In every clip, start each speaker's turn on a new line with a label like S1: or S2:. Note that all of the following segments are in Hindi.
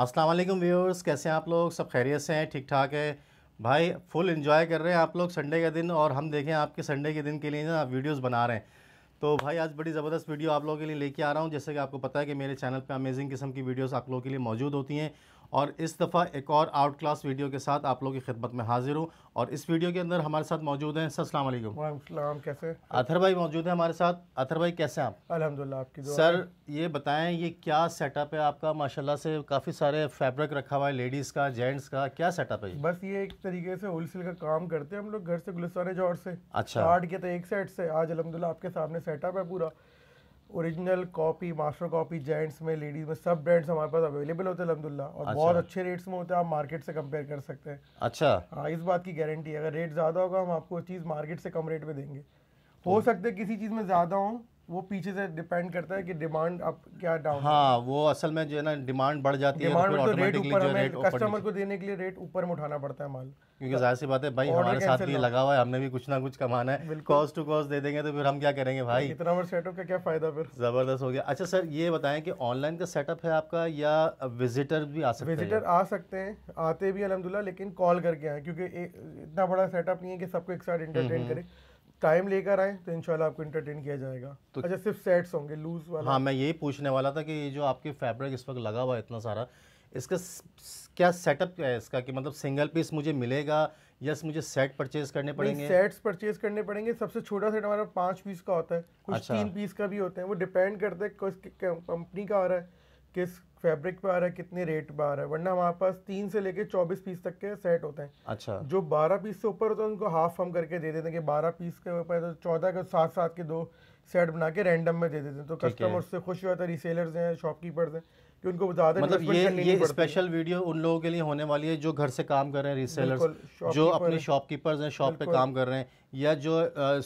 S1: अस्सलाम वालेकुम व्यूअर्स कैसे हैं आप लोग सब खैरियत से हैं ठीक ठाक है भाई फुल इन्जॉय कर रहे हैं आप लोग संडे का दिन और हम देखें आपके संडे के दिन के लिए ना वीडियोस बना रहे हैं तो भाई आज बड़ी ज़बरदस्त वीडियो आप लोगों के लिए लेके आ रहा हूँ जैसे कि आपको पता है कि मेरे चैनल पर अमेजिंग किस्म की वीडियोज़ आप लोगों के लिए मौजूद होती हैं और इस दफ़ा एक और आउट क्लास वीडियो के साथ आप लोगों की खिदमत में हाजिर हूँ और इस वीडियो के अंदर हमारे साथ मौजूद हैं सर सलाम
S2: कैसे अथर
S1: भाई मौजूद हैं हमारे साथ अथर भाई कैसे हैं आप
S2: अलहमदिल्ला आपकी सर
S1: ये बताएं ये क्या सेटअप है आपका माशाल्लाह से काफ़ी सारे फैब्रिक रखा हुआ है लेडीज़ का जेंट्स का क्या सेटअप है
S2: बस ये एक तरीके से होलसेल का काम करते हैं हम लोग घर से गुलिस से अच्छा आठ के तो एक सेट से आज अलहमदिल्ला आपके सामने सेटअप है पूरा original copy master copy gents में लेडीज में सब ब्रांड्स हमारे पास अवेलेबल होते हैं अलहमदुल्ला और अच्छा। बहुत अच्छे रेट्स में होते हैं आप मार्केट से कंपेयर कर सकते हैं अच्छा हाँ इस बात की गारंटी है अगर रेट ज़्यादा होगा हम आपको चीज़ मार्केट से कम रेट में देंगे तो हो सकते किसी चीज़ में ज़्यादा हो वो पीछे से डिपेंड करता है कि डिमांड अब क्या डाउन हाँ
S1: वो असल में जो है ना डिमांड बढ़ जाती डिमांड मतलब है तो रेट ऊपर कस्टमर
S2: को देने के लिए रेट ऊपर में उठाना पड़ता है माल
S1: क्योंकि जाहिर सी बात है भाई हमारे साथ भी लगा हुआ है हमने भी कुछ ना कुछ कमाना है कॉस्ट टू कॉस्ट दे देंगे तो फिर हम क्या करेंगे भाई इतना
S2: बड़ा सेटअप का क्या फ़ायदा फिर
S1: ज़बरदस्त हो गया अच्छा सर ये बताएं कि ऑनलाइन का सेटअप है आपका या विजिटर भी आ सकते हैं विजिटर
S2: आ सकते हैं आते भी अलहमदुल्ला लेकिन कॉल करके आए क्योंकि इतना बड़ा सेटअप नहीं है कि सबको एक साथ इंटरटेन हम्म, हम्म। करें टाइम लेकर आए तो इनशाला आपको इंटरटेन किया जाएगा तो अच्छा सिर्फ सेट्स होंगे लूज वाला हाँ मैं
S1: यही पूछने वाला था कि ये जो आपके फैब्रिक इस वक्त लगा हुआ है इतना सारा इसका क्या सेटअप क्या है इसका कि मतलब सिंगल पीस मुझे मिलेगा या मुझे सेट परचेज करने पड़ेंगे सेट्स
S2: परचेज करने पड़ेंगे सबसे छोटा सेट हमारा पाँच पीस का होता है कुछ अच्छा। तीन पीस का भी होते हैं वो डिपेंड करता है किस कंपनी का आ रहा है किस फैब्रिक पे आ रहा है कितने रेट पे आ रहा है वरना हमारे पास तीन से लेके चौबीस पीस तक के सेट होते हैं अच्छा जो बारह पीस से ऊपर होता है उनको हाफ हम करके दे देते हैं कि बारह पीस के ऊपर तो चौदह के साथ साथ के दो सेट बना के रैंडम में दे देते हैं तो कस्टमर उससे खुश हो जाता है रिसेलर्स हैं शॉपकीपर्स हैं कि उनको बता दें मतलब ये ये स्पेशल
S1: वीडियो उन लोगों के लिए होने वाली है जो घर से काम कर रहे हैं रीसेलर्स जो अपने शॉपकीपर्स हैं शॉप पे काम कर रहे हैं या जो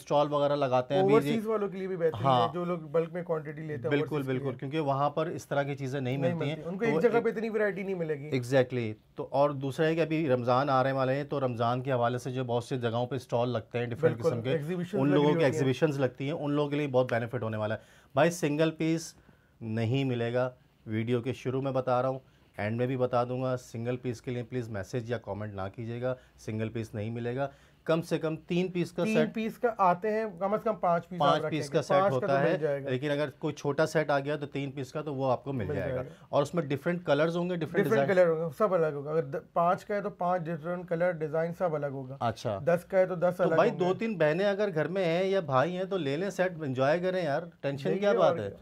S1: स्टॉल वगैरह लगाते हैं ओवरसीज वालों के लिए भी बेहतर हाँ, है
S2: जो लोग बल्क में क्वांटिटी लेते हैं बिल्कुल बिल्कुल
S1: क्योंकि वहाँ पर इस तरह की चीज़ें नहीं, मिलती हैं उनको तो एक जगह
S2: पे इतनी वैरायटी नहीं मिलेगी
S1: एग्जैक्टली तो और दूसरा है कि अभी रमज़ान आ रहे वाले हैं तो रमज़ान के हवाले से जो बहुत सी जगहों पर स्टॉल लगते हैं डिफरेंट किस्म के उन लोगों की एग्जीबिशन लगती हैं उन लोगों के लिए बहुत बेनिफिट होने वाला है भाई सिंगल पीस नहीं मिलेगा वीडियो के शुरू में बता रहा हूँ एंड में भी बता दूंगा सिंगल पीस के लिए प्लीज़ मैसेज या कमेंट ना कीजिएगा सिंगल पीस नहीं मिलेगा कम से कम तीन पीस का तीन सेट पीस का
S2: आते हैं कम से कम पाँच पीस पाँच पीस का सेट होता का तो है
S1: लेकिन अगर कोई छोटा सेट आ गया तो तीन पीस का तो वो आपको मिल, मिल जाएगा।, जाएगा और उसमें डिफरेंट कलर्स होंगे डिफरेंट डिफरेंट कलर
S2: होगा सब अलग होगा अगर पाँच का है तो पाँच डिफरेंट कलर डिजाइन सब अलग होगा अच्छा दस का है तो दस तो अलग भाई दो
S1: तीन बहने अगर घर में है या भाई है तो ले लें सेट इंजॉय करें यार टेंशन क्या बात है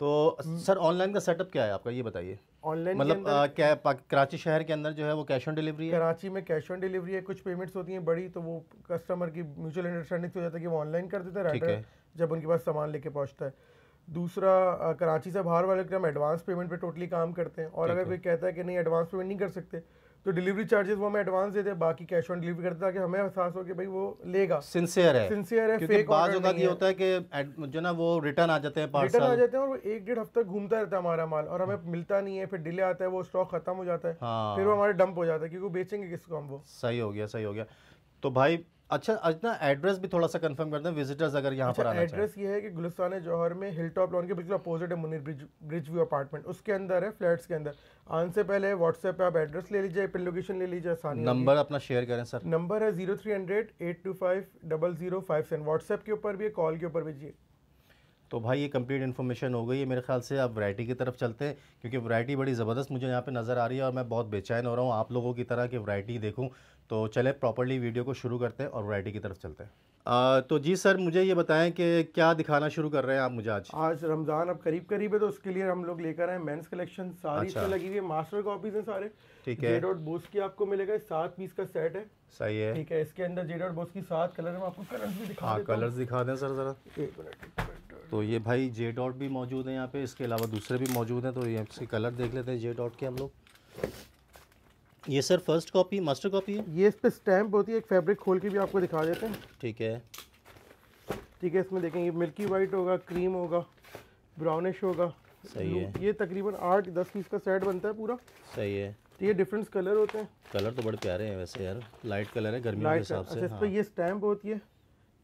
S1: तो हम्म। सर ऑनलाइन का सेटअप क्या है आपका ये बताइए ऑनलाइन मतलब क्या कराची शहर के अंदर जो है वो कैश ऑन डिलीवरी है
S2: कराची में कैश ऑन डिलीवरी है कुछ पेमेंट्स होती हैं बड़ी तो वो कस्टमर की म्यूचुअल अंडरस्टैंडिंग हो जाता है कि वो ऑनलाइन कर देता है जब उनके पास सामान लेके पहुँचता है दूसरा कराची से बाहर वाले हम एडवांस पेमेंट पे टोटली काम करते हैं और अगर कोई कहता है कि नहीं एडवांस पेमेंट नहीं कर सकते तो डिलीवरी चार्जेस वो हमें एडवांस देते हैं बाकी कैश ऑन डिलीवरी करते ताकि हमें एहसास हो कि भाई वो लेगा सिंसियर है सिंसियर है फेक बाज होता ये होता
S1: है कि जो ना वो रिटर्न आ जाते हैं पार्सल रिटर्न आ
S2: जाते हैं और वो एक डेढ़ हफ्ता घूमता रहता है हमारा माल और हमें मिलता नहीं है फिर डिले आता है वो स्टॉक खत्म हो जाता है फिर वो हाँ। हमारे डंप हो जाता है क्योंकि
S1: बेचेंगे किसको हम वो सही हो गया सही हो गया तो भाई अच्छा अच्छा एड्रेस भी थोड़ा सा कंफर्म कर दें विजिटर्स अगर यहाँ अच्छा, पर आना एड्रेस
S2: ये है कि गुलिस्तान जौहर में हिल टॉप लॉन के बिल्कुल अपोजिट है Munir bridge bridge view apartment उसके अंदर है फ्लैट्स के अंदर आने से पहले व्हाट्सएप पे आप एड्रेस ले लीजिए पिन लोकेशन ले लीजिए आसानी नंबर अपना शेयर करें सर नंबर है zero three hundred eight two five double zero five seven WhatsApp के ऊपर भी कॉल के ऊपर भेजिए
S1: तो भाई ये कंप्लीट इन्फॉर्मेशन हो गई है मेरे ख्याल से आप वैरायटी की तरफ चलते हैं क्योंकि वैरायटी बड़ी ज़बरदस्त मुझे यहाँ पे नज़र आ रही है और मैं बहुत बेचैन हो रहा हूँ आप लोगों की तरह की वैरायटी देखूँ तो चले प्रॉपरली वीडियो को शुरू करते हैं और वैरायटी की तरफ चलते हैं आ, तो जी सर मुझे ये बताएं कि क्या दिखाना शुरू कर रहे हैं आप मुझे आज आज रमज़ान अब करीब करीब है तो उसके लिए
S2: हम लोग लेकर आए मेंस कलेक्शन सारी अच्छा। लगी हुई है मास्टर कॉपीज हैं सारे ठीक है जेड बोस की आपको मिलेगा सात पीस का सेट है सही है ठीक है इसके अंदर जेड बोस की सात कलर में आपको कलर भी दिखा हाँ
S1: दिखा दें सर ज़रा एक मिनट तो ये भाई जे डॉट भी मौजूद है यहाँ पे इसके अलावा दूसरे भी मौजूद हैं तो ये इसके कलर देख लेते हैं जे डॉट के हम लोग ये sir first copy master copy है ये इस पर स्टैम्प होती है एक फैब्रिक खोल के भी आपको दिखा देते हैं ठीक है
S2: ठीक है इसमें देखेंगे मिल्की वाइट होगा क्रीम होगा ब्राउनिश होगा सही है ये तकरीबन आठ दस पीस का सेट बनता है पूरा सही है तो ये डिफरेंट कलर होते हैं
S1: कलर तो बड़े प्यारे हैं वैसे यार लाइट कलर है गर्मी के हिसाब से अच्छा हाँ। ये
S2: स्टैम्प होती है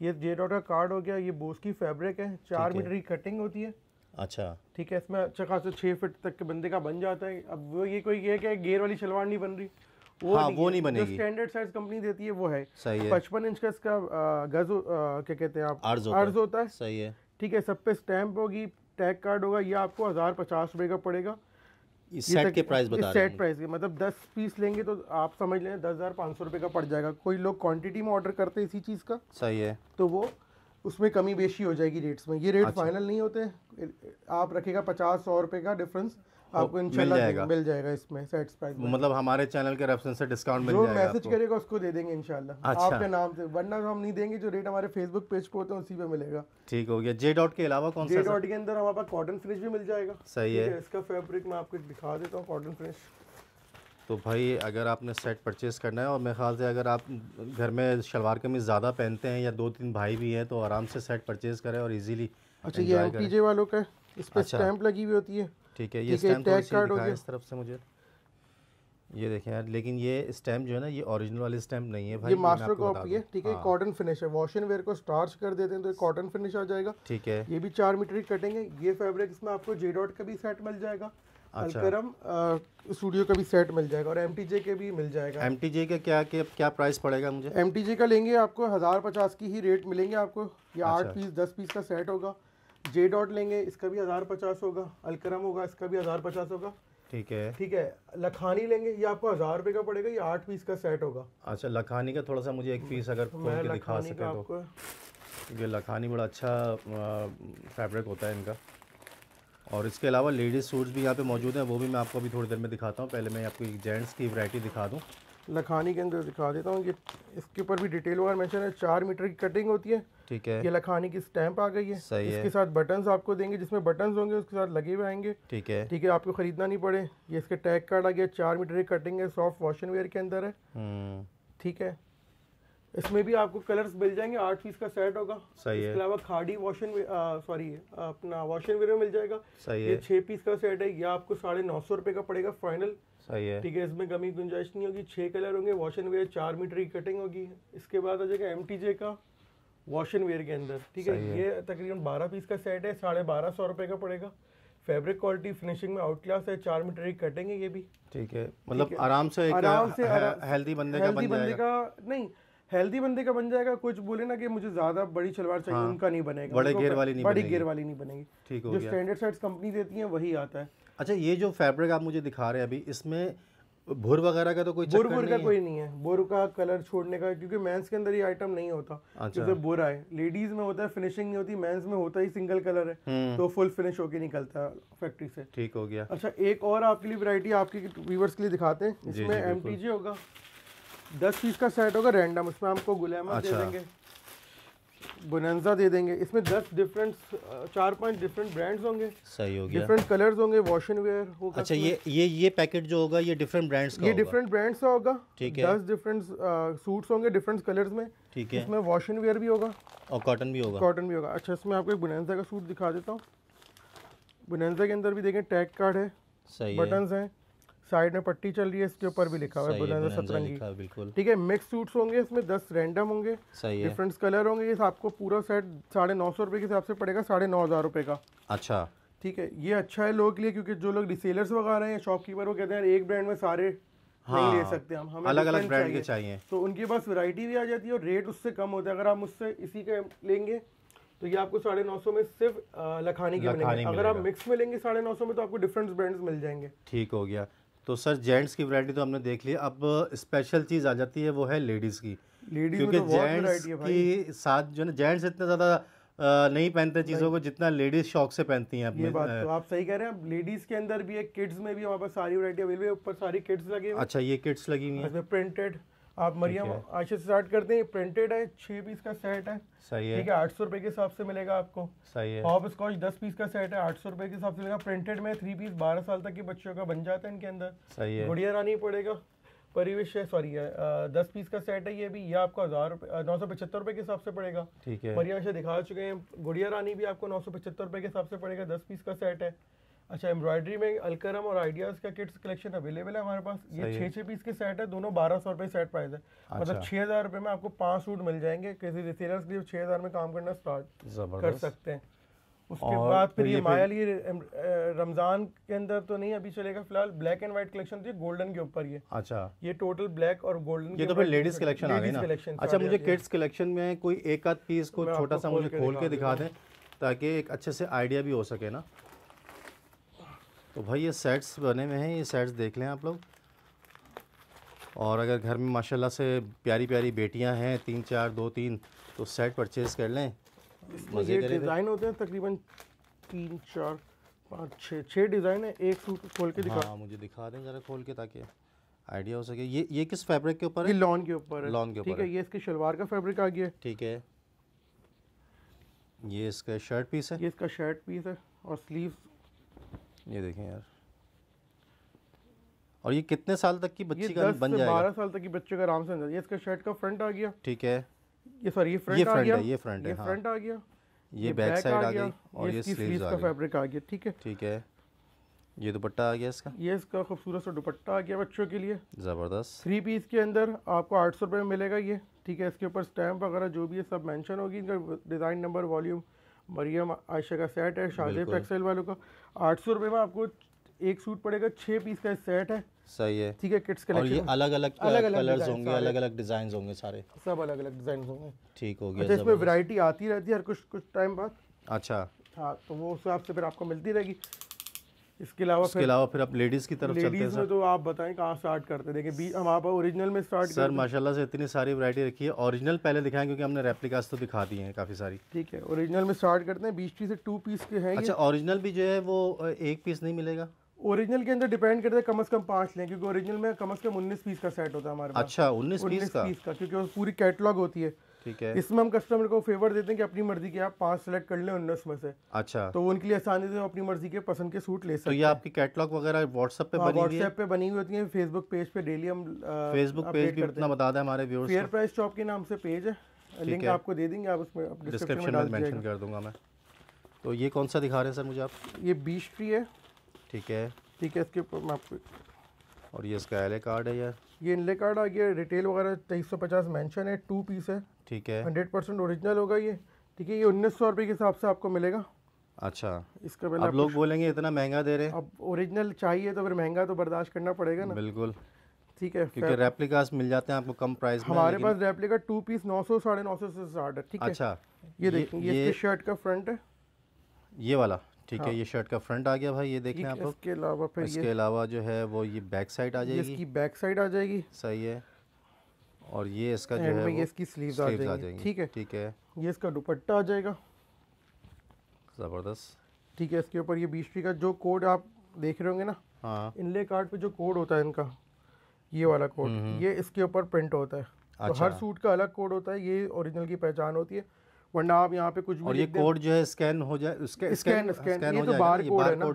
S2: ये जे डॉट का कार्ड हो गया ये बोस की फैब्रिक है चार मीटर की कटिंग होती है अच्छा ठीक है इसमें अच्छा खासा छः फिट तक के बंदे का बन जाता है अब वो ये कोई ये है गेयर वाली शलवार नहीं बन रही वो हाँ, नहीं वो नहीं बनेगी स्टैंडर्ड साइज कंपनी देती है वो है सही है पचपन इंच का इसका गज क्या कहते हैं आप अर्ज होता, अर्ज होता है सही है ठीक है सब पे स्टैंप होगी टैग कार्ड होगा ये आपको हज़ार पचास रुपये का पड़ेगा
S1: इस सेट के प्राइस बता सेट प्राइस
S2: के मतलब दस पीस लेंगे तो आप समझ लें दस हज़ार पाँच सौ रुपये का पड़ जाएगा कोई लोग क्वांटिटी में ऑर्डर करते हैं इसी चीज़ का सही है तो वो उसमें कमी बेशी हो जाएगी रेट्स में ये रेट अच्छा। फाइनल नहीं होते आप रखेगा पचास सौ रुपये का डिफरेंस आपको इन मिल जाएगा मिल जाएगा इसमें सेट्स प्राइस मतलब
S1: हमारे चैनल के रेफरेंस से डिस्काउंट मिल जाएगा मैसेज करेगा
S2: उसको दे देंगे इंशाल्लाह अच्छा। आपके नाम से वरना हम नहीं देंगे जो रेट हमारे फेसबुक पेज पे होते हैं उसी पे मिलेगा
S1: ठीक हो गया जे डॉट के अलावा कौन जे डॉट
S2: के अंदर हमारे पास कॉटन फिनिश भी मिल जाएगा सही है इसका फेब्रिक मैं आपको दिखा देता हूँ कॉटन फिनिश
S1: तो भाई अगर आपने सेट परचेस करना है और मेरे ख्याल से अगर आप घर में शलवार कमीज ज़्यादा पहनते हैं या दो तीन भाई भी हैं तो आराम से सेट परचेस करें और इजीली अच्छा ये पीजे वालों का इस पर अच्छा। स्टैंप
S2: लगी हुई होती है
S1: ठीक है ये स्टैम्प टैग कार्ड होगा इस तरफ से मुझे ये देखें यार लेकिन ये स्टैम्प जो है ना ये ओरिजिनल वाली स्टैम्प नहीं है भाई ये मास्टर कॉपी है ठीक है
S2: कॉटन फिनिश हाँ। है वॉश एंड वेयर को स्टार्च कर देते हैं तो कॉटन फिनिश आ जाएगा ठीक है ये भी चार मीटर की कटिंग ये फैब्रिक इसमें आपको जे डॉट का भी सेट मिल जाएगा अच्छा। स्टूडियो का भी सेट मिल जाएगा और एम के भी मिल जाएगा एम
S1: का क्या क्या क्या प्राइस पड़ेगा मुझे एम
S2: का लेंगे आपको हज़ार पचास की ही रेट मिलेंगे आपको ये आठ अच्छा। पीस दस पीस का सेट होगा जे डॉट लेंगे इसका भी हज़ार पचास होगा अलकरम होगा इसका भी हज़ार पचास होगा
S1: ठीक है ठीक
S2: है लखानी लेंगे ये आपको हज़ार रुपये का पड़ेगा ये आठ पीस का सेट होगा
S1: अच्छा लखानी का थोड़ा सा मुझे एक पीस अगर खोल के दिखा सके तो ये लखानी बड़ा अच्छा फैब्रिक होता है इनका और इसके अलावा लेडीज़ सूट्स भी यहाँ पे मौजूद हैं वो भी मैं आपको अभी थोड़ी देर में दिखाता हूँ पहले मैं आपको एक जेंट्स की वैरायटी दिखा दूँ
S2: लखानी के अंदर दिखा देता हूँ ये इसके ऊपर भी डिटेल वगैरह मैंशन है चार मीटर की कटिंग होती है ठीक है ये लखानी की स्टैंप आ गई है सही इसके है। साथ बटन्स आपको देंगे जिसमें बटन्स होंगे उसके साथ लगे हुए आएंगे ठीक है ठीक है आपको खरीदना नहीं पड़े ये इसके टैग कार्ड आ गया चार मीटर की कटिंग है सॉफ्ट वॉशिंग वेयर के अंदर है हम्म। ठीक है इसमें भी आपको कलर्स मिल जाएंगे आठ पीस का सेट होगा सही इसके अलावा खाड़ी वॉशिंग सॉरी अपना वॉशिंग वेयर मिल जाएगा सही ये छह पीस का सेट है यह आपको साढ़े नौ सौ रुपए का पड़ेगा फाइनल सही है ठीक है इसमें कमी गुंजाइश नहीं होगी छह कलर होंगे वॉशिंग वेयर चार मीटर की कटिंग होगी इसके बाद आ जाएगा एम का वॉशिंग वेयर के अंदर ठीक है ये तकरीबन बारह पीस का सेट है साढ़े बारह सौ रुपए का पड़ेगा फैब्रिक क्वालिटी फिनिशिंग में आउट क्लास है चार मीटर की कटिंग है ये भी
S1: ठीक है मतलब आराम से आराम से हेल्दी बंदे का
S2: नहीं हेल्दी बंदे का बन जाएगा कुछ बोले ना कि मुझे ज्यादा बड़ी शलवार
S1: चाहिए हाँ, उनका नहीं बनेगा बड़े गेयर वाली नहीं बड़ी गेयर वाली नहीं बनेगी ठीक हो जो स्टैंडर्ड साइड कंपनी देती है वही आता है अच्छा ये जो फैब्रिक आप मुझे दिखा रहे हैं अभी इसमें भुर वगैरह का तो कोई भुर भुर का कोई नहीं
S2: है बोर का कलर छोड़ने का क्योंकि मेंस के अंदर ये आइटम नहीं होता अच्छा। जैसे बुरा है लेडीज में होता है फिनिशिंग नहीं होती मेंस में होता ही सिंगल कलर है हम्म। तो फुल फिनिश होके निकलता है फैक्ट्री से ठीक हो गया अच्छा एक और आपके लिए वैरायटी आपके व्यूवर्स के लिए दिखाते हैं इसमें एम होगा दस पीस का सेट होगा रैंडम उसमें आपको गुलाम अच्छा। दे देंगे बुनंजा दे देंगे इसमें दस डिफरेंट चार पांच डिफरेंट ब्रांड्स होंगे सही हो गया डिफरेंट कलर्स होंगे वॉश एंड वेयर होगा अच्छा ये
S1: ये ये पैकेट जो होगा ये डिफरेंट ब्रांड्स का ये डिफरेंट
S2: ब्रांड्स का होगा ठीक है दस डिफरेंट सूट्स होंगे डिफरेंट कलर्स में ठीक है इसमें वॉश एंड वेयर भी होगा
S1: और कॉटन भी होगा कॉटन
S2: भी होगा अच्छा इसमें आपको एक बुनंजा का सूट दिखा देता हूँ बुनंजा के अंदर भी देखें टैग कार्ड है सही बटन्स साइड में पट्टी चल रही है इसके ऊपर भी लिखा हुआ है बुलंदा सतरंगी बिल्कुल ठीक है मिक्स सूट्स होंगे इसमें दस रैंडम होंगे डिफरेंट कलर होंगे ये आपको पूरा सेट साढ़े नौ सौ रुपए के हिसाब से पड़ेगा साढ़े नौ हज़ार रुपए का अच्छा ठीक है ये अच्छा है लोगों के लिए क्योंकि जो लोग रिसेलर्स वगैरह हैं शॉपकीपर वो कहते हैं एक ब्रांड में सारे
S1: हाँ, नहीं ले हाँ, सकते हम हमें अलग अलग ब्रांड के चाहिए
S2: तो उनके पास वैरायटी भी आ जाती है और रेट उससे कम होता है अगर आप उससे इसी के लेंगे तो ये आपको साढ़े नौ सौ में सिर्फ लखानी के लखानी मिलेंगे अगर आप मिक्स में लेंगे साढ़े नौ सौ में तो आपको डिफरेंट ब्रांड्स मिल जाएंगे
S1: ठीक हो गया तो सर जेंट्स की वैरायटी तो हमने देख ली अब स्पेशल चीज़ आ जाती है वो है लेडीज़ की लेडीज क्योंकि तो जेंट्स की साथ जो ना जेंट्स इतना ज़्यादा नहीं पहनते चीज़ों को जितना लेडीज़ शौक से पहनती हैं अपने ये बात तो
S2: आप सही कह रहे हैं लेडीज़ के अंदर भी है किड्स में भी हमारे पास सारी वरायटी अवेलेबल है ऊपर सारी किड्स अच्छा, लगी हुई अच्छा ये किड्स लगी हुई है प्रिंटेड आप मरियम आयशा से स्टार्ट करते हैं प्रिंटेड है छः पीस का सेट है सही है ठीक है आठ सौ रुपये के हिसाब से मिलेगा आपको सही है हॉप स्कॉच दस पीस का सेट है आठ सौ रुपये के हिसाब से मिलेगा प्रिंटेड में थ्री पीस बारह साल तक के बच्चों का बन जाता है इनके अंदर सही है गुड़िया रानी पड़ेगा परिवेश है सॉरी है दस पीस का सेट है ये भी ये आपको हज़ार रुपये नौ सौ पचहत्तर रुपये के हिसाब से पड़ेगा ठीक है मरियम दिखा चुके हैं गुड़िया रानी भी आपको नौ सौ पचहत्तर रुपये के हिसाब से पड़ेगा दस पीस का सेट है अच्छा एम्ब्रॉयडरी में अलकरम और आइडियाज का किट्स कलेक्शन अवेलेबल है हमारे पास ये छः छः पीस के सेट है दोनों बारह सौ रुपये सेट प्राइस है मतलब अच्छा। मतलब छः हज़ार रुपये में आपको पांच सूट मिल जाएंगे किसी रिटेलर्स के लिए छः हज़ार में काम करना स्टार्ट कर सकते हैं उसके बाद फिर तो ये माया लिए रमज़ान के अंदर तो नहीं अभी चलेगा फिलहाल ब्लैक एंड व्हाइट कलेक्शन थी गोल्डन के ऊपर ये अच्छा ये टोटल ब्लैक और गोल्डन ये तो फिर लेडीज कलेक्शन आ गई ना अच्छा मुझे किड्स
S1: कलेक्शन में कोई एक आध पीस को छोटा सा मुझे खोल के दिखा दें ताकि एक अच्छे से आइडिया भी हो सके ना तो भाई ये सेट्स बने हुए हैं ये सेट्स देख लें आप लोग और अगर घर में माशाल्लाह से प्यारी प्यारी बेटियां हैं तीन चार दो तीन तो सेट परचेज़ कर लें मज़े डिज़ाइन
S2: होते हैं तकरीबन तीन चार पाँच छः छः डिज़ाइन है एक सूट खोल के दिखा हाँ मुझे
S1: दिखा दें ज़रा खोल के ताकि आइडिया हो सके ये ये किस फैब्रिक के ऊपर है लॉन के ऊपर है लॉन के ऊपर ये इसके शलवार का फैब्रिक आ गया ठीक है ये इसका शर्ट पीस है ये इसका शर्ट पीस है और स्लीव्स ये देखें यार और ये कितने साल तक की बच्ची का बन जाएगा बारह
S2: साल तक की बच्चे का आराम से अंदर ये इसका शर्ट का फ्रंट आ गया
S1: ठीक है ये सॉरी ये फ्रंट ये फ्रंट है ये फ्रंट है ये फ्रंट हाँ। आ गया ये बैक साइड आ गई और ये स्लीव्स का
S2: फैब्रिक आ गया ठीक है
S1: ठीक है ये दुपट्टा आ गया इसका ये इसका खूबसूरत सा दुपट्टा आ गया बच्चों के लिए ज़बरदस्त थ्री पीस के
S2: अंदर आपको आठ सौ रुपये में मिलेगा ये ठीक है इसके ऊपर स्टैम्प वगैरह जो भी है सब मेंशन होगी इनका design number volume Mariam Ayesha का सेट है शाहजेब टेक्सटाइल वालों का आठ सौ रुपए में आपको एक सूट पड़ेगा छह पीस का सेट है सही है ठीक है किट्स कलेक्शन और ये अलग अलग अलग अलग कलर्स होंगे अलग अलग
S1: डिजाइन होंगे सारे
S2: सब अलग अलग डिजाइन होंगे
S1: ठीक हो गया अच्छा, इसमें
S2: वैरायटी आती रहती है हर कुछ कुछ टाइम बाद अच्छा हाँ तो वो उस हिसाब से फिर आपको मिलती रहेगी इसके अलावा इसके अलावा फिर आप लेडीज़ की तरफ लेडीज चलते हैं तो आप बताएं कहाँ स्टार्ट करते देखिए बीच हम आप ओरिजिनल में
S1: स्टार्ट सर माशाल्लाह से इतनी सारी वैरायटी रखी है ओरिजिनल पहले दिखाएं क्योंकि हमने रेप्लिकास तो दिखा दिए हैं काफ़ी सारी
S2: ठीक है ओरिजिनल में स्टार्ट करते हैं बीस से टू पीस के हैं अच्छा
S1: ओरिजिनल भी जो है
S2: वो एक पीस नहीं मिलेगा ओरिजिनल के अंदर डिपेंड करते हैं कम से कम पाँच लें क्योंकि ओरिजिनल में कम से कम उन्नीस पीस का सेट होता है हमारे अच्छा उन्नीस पीस का क्योंकि पूरी कैटलॉग होती है ठीक है इसमें हम कस्टमर को फेवर देते हैं कि अपनी मर्जी के आप पांच सेलेक्ट कर लें उन्नीस में से अच्छा तो उनके लिए आसानी से अपनी मर्जी के पसंद के सूट ले तो सकते हैं तो ये
S1: आपकी कैटलॉग वगैरह व्हाट्सएप पे हाँ, बनी व्हाट्सएप
S2: पे बनी हुई होती है फेसबुक पेज पे डेली हम फेसबुक पेज भी इतना बता दें हमारे व्यूअर्स फेयर प्राइस शॉप के नाम से पेज है लिंक आपको दे देंगे आप उसमें डिस्क्रिप्शन में
S1: कर दूंगा मैं तो ये कौन सा दिखा रहे हैं सर मुझे आप ये बीस ट्री है ठीक है ठीक है इसके ऊपर मैं आपको और ये इसका एल कार्ड है यार ये इनले कार्ड आ गया
S2: रिटेल वगैरह तेईस सौ पचास मैंशन है टू पीस है
S1: ठीक है हंड्रेड
S2: परसेंट ओरिजिनल होगा ये ठीक है ये उन्नीस सौ रुपये के हिसाब से आपको मिलेगा
S1: अच्छा इसका पहले अब लोग बोलेंगे इतना महंगा दे रहे हैं अब
S2: ओरिजिनल चाहिए तो फिर महंगा तो बर्दाश्त करना पड़ेगा ना
S1: बिल्कुल ठीक है क्योंकि रेप्लिकास मिल जाते हैं आपको कम प्राइस में हमारे पास
S2: रेप्लिका टू पीस नौ सौ साढ़े नौ सौ से स्टार्ट है ठीक है अच्छा ये देखिए ये, शर्ट का फ्रंट है
S1: ये वाला ठीक हाँ। है ये शर्ट का फ्रंट आ गया भाई ये देखें आप इसके अलावा फिर इसके अलावा जो है वो ये बैक साइड आ जाएगी इसकी बैक साइड आ जाएगी सही है और ये इसका जो है ये इसकी स्लीव्स आ जाएंगी ठीक है ठीक है
S2: ये इसका दुपट्टा आ जाएगा
S1: ज़बरदस्त
S2: ठीक है इसके ऊपर ये बीस्ट्री का जो कोड आप देख रहे होंगे ना हाँ इनले कार्ड पे जो कोड होता है इनका ये वाला कोड हम्म, हम्म। ये इसके ऊपर प्रिंट होता है
S1: तो अच्छा। तो हर
S2: सूट का अलग कोड होता है ये ओरिजिनल की पहचान होती है वरना आप यहाँ पे कुछ भी और ये कोड जो
S1: है स्कैन हो जाए उसके स्कैन स्कैन ये तो बार कोड है ना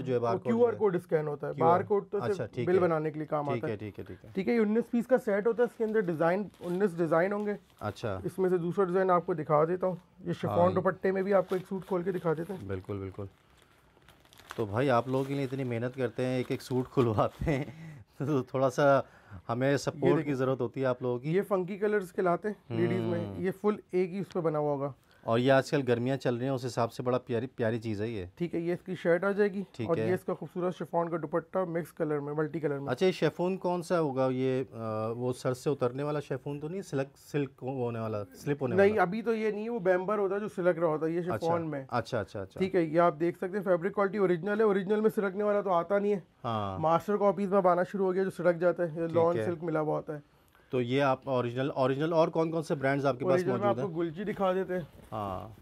S1: क्यू आर
S2: कोड स्कैन होता है बार कोड तो अच्छा, बिल बनाने के लिए काम आता है ठीक है ठीक है ठीक है ये उन्नीस पीस का सेट होता है इसके अंदर डिजाइन उन्नीस डिजाइन होंगे अच्छा इसमें से दूसरा डिजाइन आपको दिखा देता हूँ ये शिफॉन हाँ। दुपट्टे में भी आपको एक सूट खोल के दिखा देते हैं
S1: बिल्कुल बिल्कुल तो भाई आप लोगों के लिए इतनी मेहनत करते हैं एक एक सूट खुलवाते हैं तो थोड़ा सा हमें सपोर्ट की ज़रूरत होती है आप लोगों की ये फंकी कलर्स के लाते हैं लेडीज़ में हम्म।
S2: ये फुल एक ही उस पर बना हुआ होगा
S1: और ये आजकल गर्मियाँ चल रही हैं उस हिसाब से बड़ा प्यारी प्यारी चीज़ है ये ठीक है ये इसकी शर्ट आ जाएगी ठीक और है ये इसका
S2: खूबसूरत शेफोन का दुपट्टा मिक्स कलर में मल्टी कलर में अच्छा ये
S1: शेफोन कौन सा होगा ये आ, वो सर से उतरने वाला शेफोन तो नहीं सिलक सिल्क होने वाला स्लिप होने नहीं वाला।
S2: अभी तो ये नहीं वो बैम्बर होता है जो सिलक रहा होता है ये शेफोन अच्छा, में अच्छा अच्छा अच्छा ठीक है ये आप देख सकते हैं फेब्रिक क्वालिटी ओरिजिनल है ओरिजिनल में सिलकने वाला तो आता नहीं
S1: है
S2: मास्टर हाँ। कॉपीज में आना शुरू हो गया जो सिलक जाता है लॉन्ग सिल्क मिला हुआ होता है
S1: तो ये आप ओरिजिनल ओरिजिनल और कौन कौन से ब्रांड्स आपके पास मौजूद हैं
S2: गुलजी दिखा देते हैं
S1: हाँ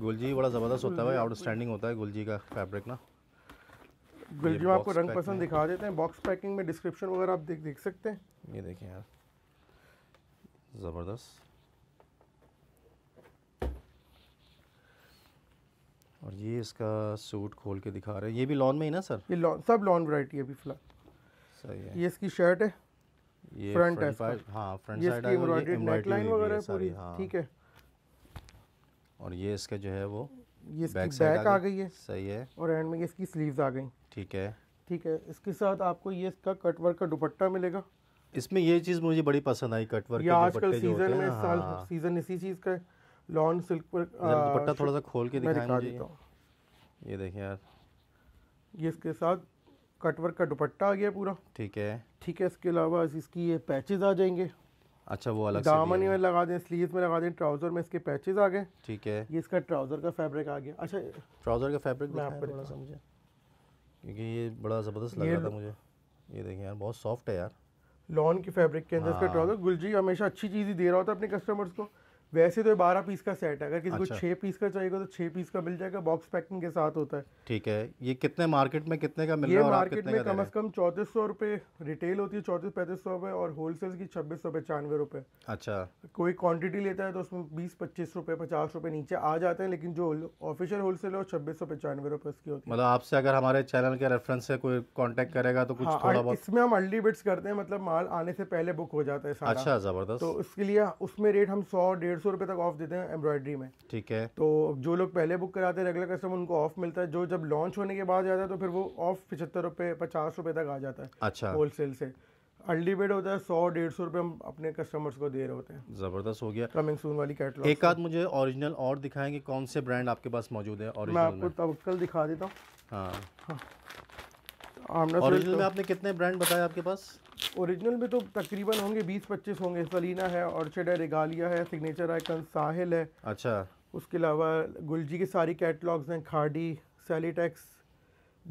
S1: गुलजी बड़ा ज़बरदस्त होता है भाई आउटस्टैंडिंग होता है गुलजी का फैब्रिक ना गुलजी में आपको रंग पसंद दिखा
S2: देते हैं बॉक्स पैकिंग में डिस्क्रिप्शन वगैरह आप देख देख सकते हैं
S1: ये देखें यार ज़बरदस्त और ये इसका सूट खोल के दिखा रहे हैं ये भी लॉन में ही ना सर ये लॉन
S2: सब लॉन वैरायटी है अभी फिलहाल सही है ये इसकी शर्ट है ये फ्रंट हाँ, है हाँ फ्रंट साइड एम्ब्रॉयडरी वगैरह पूरी ठीक है
S1: और ये इसका जो है वो ये बैक, बैक आ गई है सही है
S2: और एंड में ये इसकी स्लीव्स आ गई
S1: ठीक है ठीक है इसके साथ
S2: आपको ये इसका कट वर्क का दुपट्टा मिलेगा
S1: इसमें ये चीज़ मुझे बड़ी पसंद आई कट वर्क जो सीजन में इस साल
S2: सीजन हाँ। इसी चीज़ का लॉन सिल्क पर दुपट्टा थोड़ा सा खोल के दिखा देता हूँ ये देखिए यार ये इसके साथ कटवर्क का दुपट्टा आ गया पूरा ठीक है ठीक है इसके अलावा इसकी ये पैचेज आ जाएंगे
S1: अच्छा वो अलग दामन में
S2: लगा दें स्लीव में लगा दें ट्राउजर में इसके पैचेज आ गए ठीक है ये इसका ट्राउजर का फैब्रिक आ गया अच्छा
S1: ट्राउजर का फैब्रिक मैं आपको समझे क्योंकि ये बड़ा ज़बरदस्त लग रहा था मुझे ये देखिए यार बहुत सॉफ्ट है यार
S2: लॉन की फैब्रिक के अंदर इसका ट्राउजर हाँ। गुलजी हमेशा अच्छी चीज़ ही दे रहा होता है अपने कस्टमर्स को वैसे तो बारह पीस का सेट है अगर किसी अच्छा। को छः पीस का चाहिएगा तो छः पीस का मिल जाएगा बॉक्स पैकिंग के साथ होता है
S1: ठीक है ये कितने मार्केट में कितने का मिल रहा है मार्केट में कम अज़
S2: कम चौतीस सौ रुपये रिटेल होती है चौतीस पैंतीस सौ रुपये और होलसेल की छब्बीस सौ पचानवे रुपये अच्छा कोई क्वान्टिटी लेता है तो उसमें बीस पच्चीस रुपये पचास रुपये नीचे आ जाते हैं लेकिन जो ऑफिशियल होलसेल है वो छब्बीस सौ पचानवे रुपये उसकी होती
S1: है मतलब आपसे अगर हमारे चैनल के रेफरेंस से कोई कॉन्टेक्ट करेगा तो कुछ हाँ, थोड़ा हाँ, बहुत
S2: इसमें हम बिट्स करते हैं मतलब माल आने से पहले बुक हो जाता है अच्छा ज़बरदस्त तो इसके लिए उसमें रेट हम सौ डेढ़ डेढ़ सौ रुपये तक ऑफ देते हैं एम्ब्रॉयडरी में ठीक है तो जो लोग पहले बुक कराते हैं रेगुलर कस्टमर उनको ऑफ मिलता है जो जब लॉन्च होने के बाद जाता है तो फिर वो ऑफ पचहत्तर रुपये पचास रुपये तक आ जाता है अच्छा होल सेल से अल्टीमेट होता है सौ डेढ़ सौ रुपये हम अपने कस्टमर्स को दे रहे होते हैं
S1: ज़बरदस्त हो गया कमिंग सून वाली कैटलॉग एक आध मुझे ओरिजिनल और दिखाएंगे कौन से ब्रांड आपके पास मौजूद है और मैं आपको
S2: तवक्कल दिखा देता हूँ
S1: हाँ ओरिजिनल हाँ। तो में तो-
S2: आपने कितने ब्रांड बताए आपके पास ओरिजिनल में तो तकरीबन होंगे बीस पच्चीस होंगे सलीना है ऑर्चिड है रेगालिया है सिग्नेचर है कंस साहिल है अच्छा उसके अलावा गुलजी के सारी कैटलॉग्स हैं खाडी सेलीटेक्स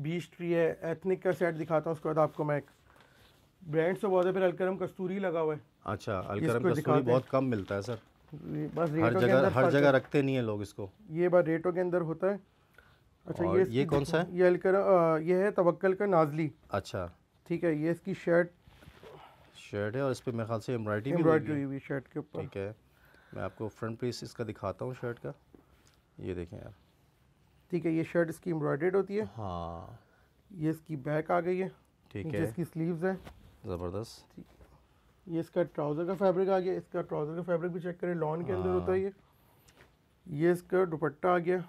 S2: बीस ट्री है एथनिक का सेट दिखाता हूँ उसके बाद आपको मैं एक ब्रांड से तो बहुत है फिर अलकरम कस्तूरी लगा हुआ है
S1: अच्छा अलकरम कस्तूरी बहुत कम मिलता है सर बस हर जगह हर जगह रखते नहीं है लोग इसको
S2: ये बात रेटों के अंदर होता है अच्छा ये ये कौन सा है ये अलकरम ये है तवक्ल का
S1: नाजली अच्छा
S2: ठीक है ये इसकी शर्ट
S1: शर्ट है और इस पर मेरे ख्याल से एम्ब्रॉयडरी एम्ब्रॉयडरी हुई शर्ट के ऊपर ठीक है मैं आपको फ्रंट पीस इसका दिखाता हूँ शर्ट का ये देखें यार
S2: ठीक है ये शर्ट इसकी एम्ब्रॉयडेड होती है हाँ ये इसकी बैक आ गई है ठीक है इसकी स्लीव्स है
S1: ज़बरदस्त
S2: ये इसका ट्राउज़र का फैब्रिक आ गया इसका ट्राउज़र का फैब्रिक भी चेक करें लॉन के अंदर हाँ। होता है ये ये इसका दुपट्टा आ गया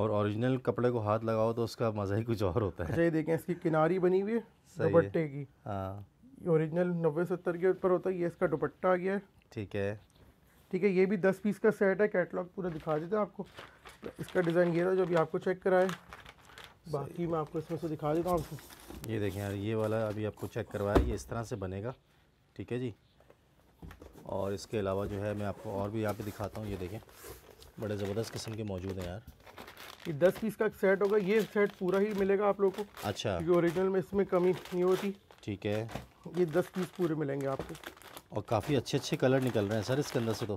S1: और ओरिजिनल कपड़े को हाथ लगाओ तो उसका मज़ा ही कुछ और होता है अच्छा
S2: ये देखें इसकी किनारी बनी हुई है दुपट्टे की हाँ ओरिजिनल नब्बे सत्तर के ऊपर होता है ये इसका दुपट्टा आ गया है ठीक है ठीक है ये भी दस पीस का सेट है कैटलॉग पूरा दिखा देते हैं आपको इसका डिज़ाइन ये था जो अभी आपको चेक कराए बाकी मैं आपको इसमें से दिखा
S1: देता हूँ आपको ये देखें यार ये वाला अभी आपको चेक करवाया ये इस तरह से बनेगा ठीक है जी और इसके अलावा जो है मैं आपको और भी यहाँ पे दिखाता हूँ ये देखें बड़े ज़बरदस्त किस्म के मौजूद हैं यार
S2: ये दस पीस का सेट होगा ये सेट पूरा ही मिलेगा आप लोगों को अच्छा ओरिजिनल में इसमें कमी नहीं होती ठीक है ये दस पीस पूरे मिलेंगे आपको
S1: और काफ़ी अच्छे अच्छे कलर निकल रहे हैं सर इसके अंदर से तो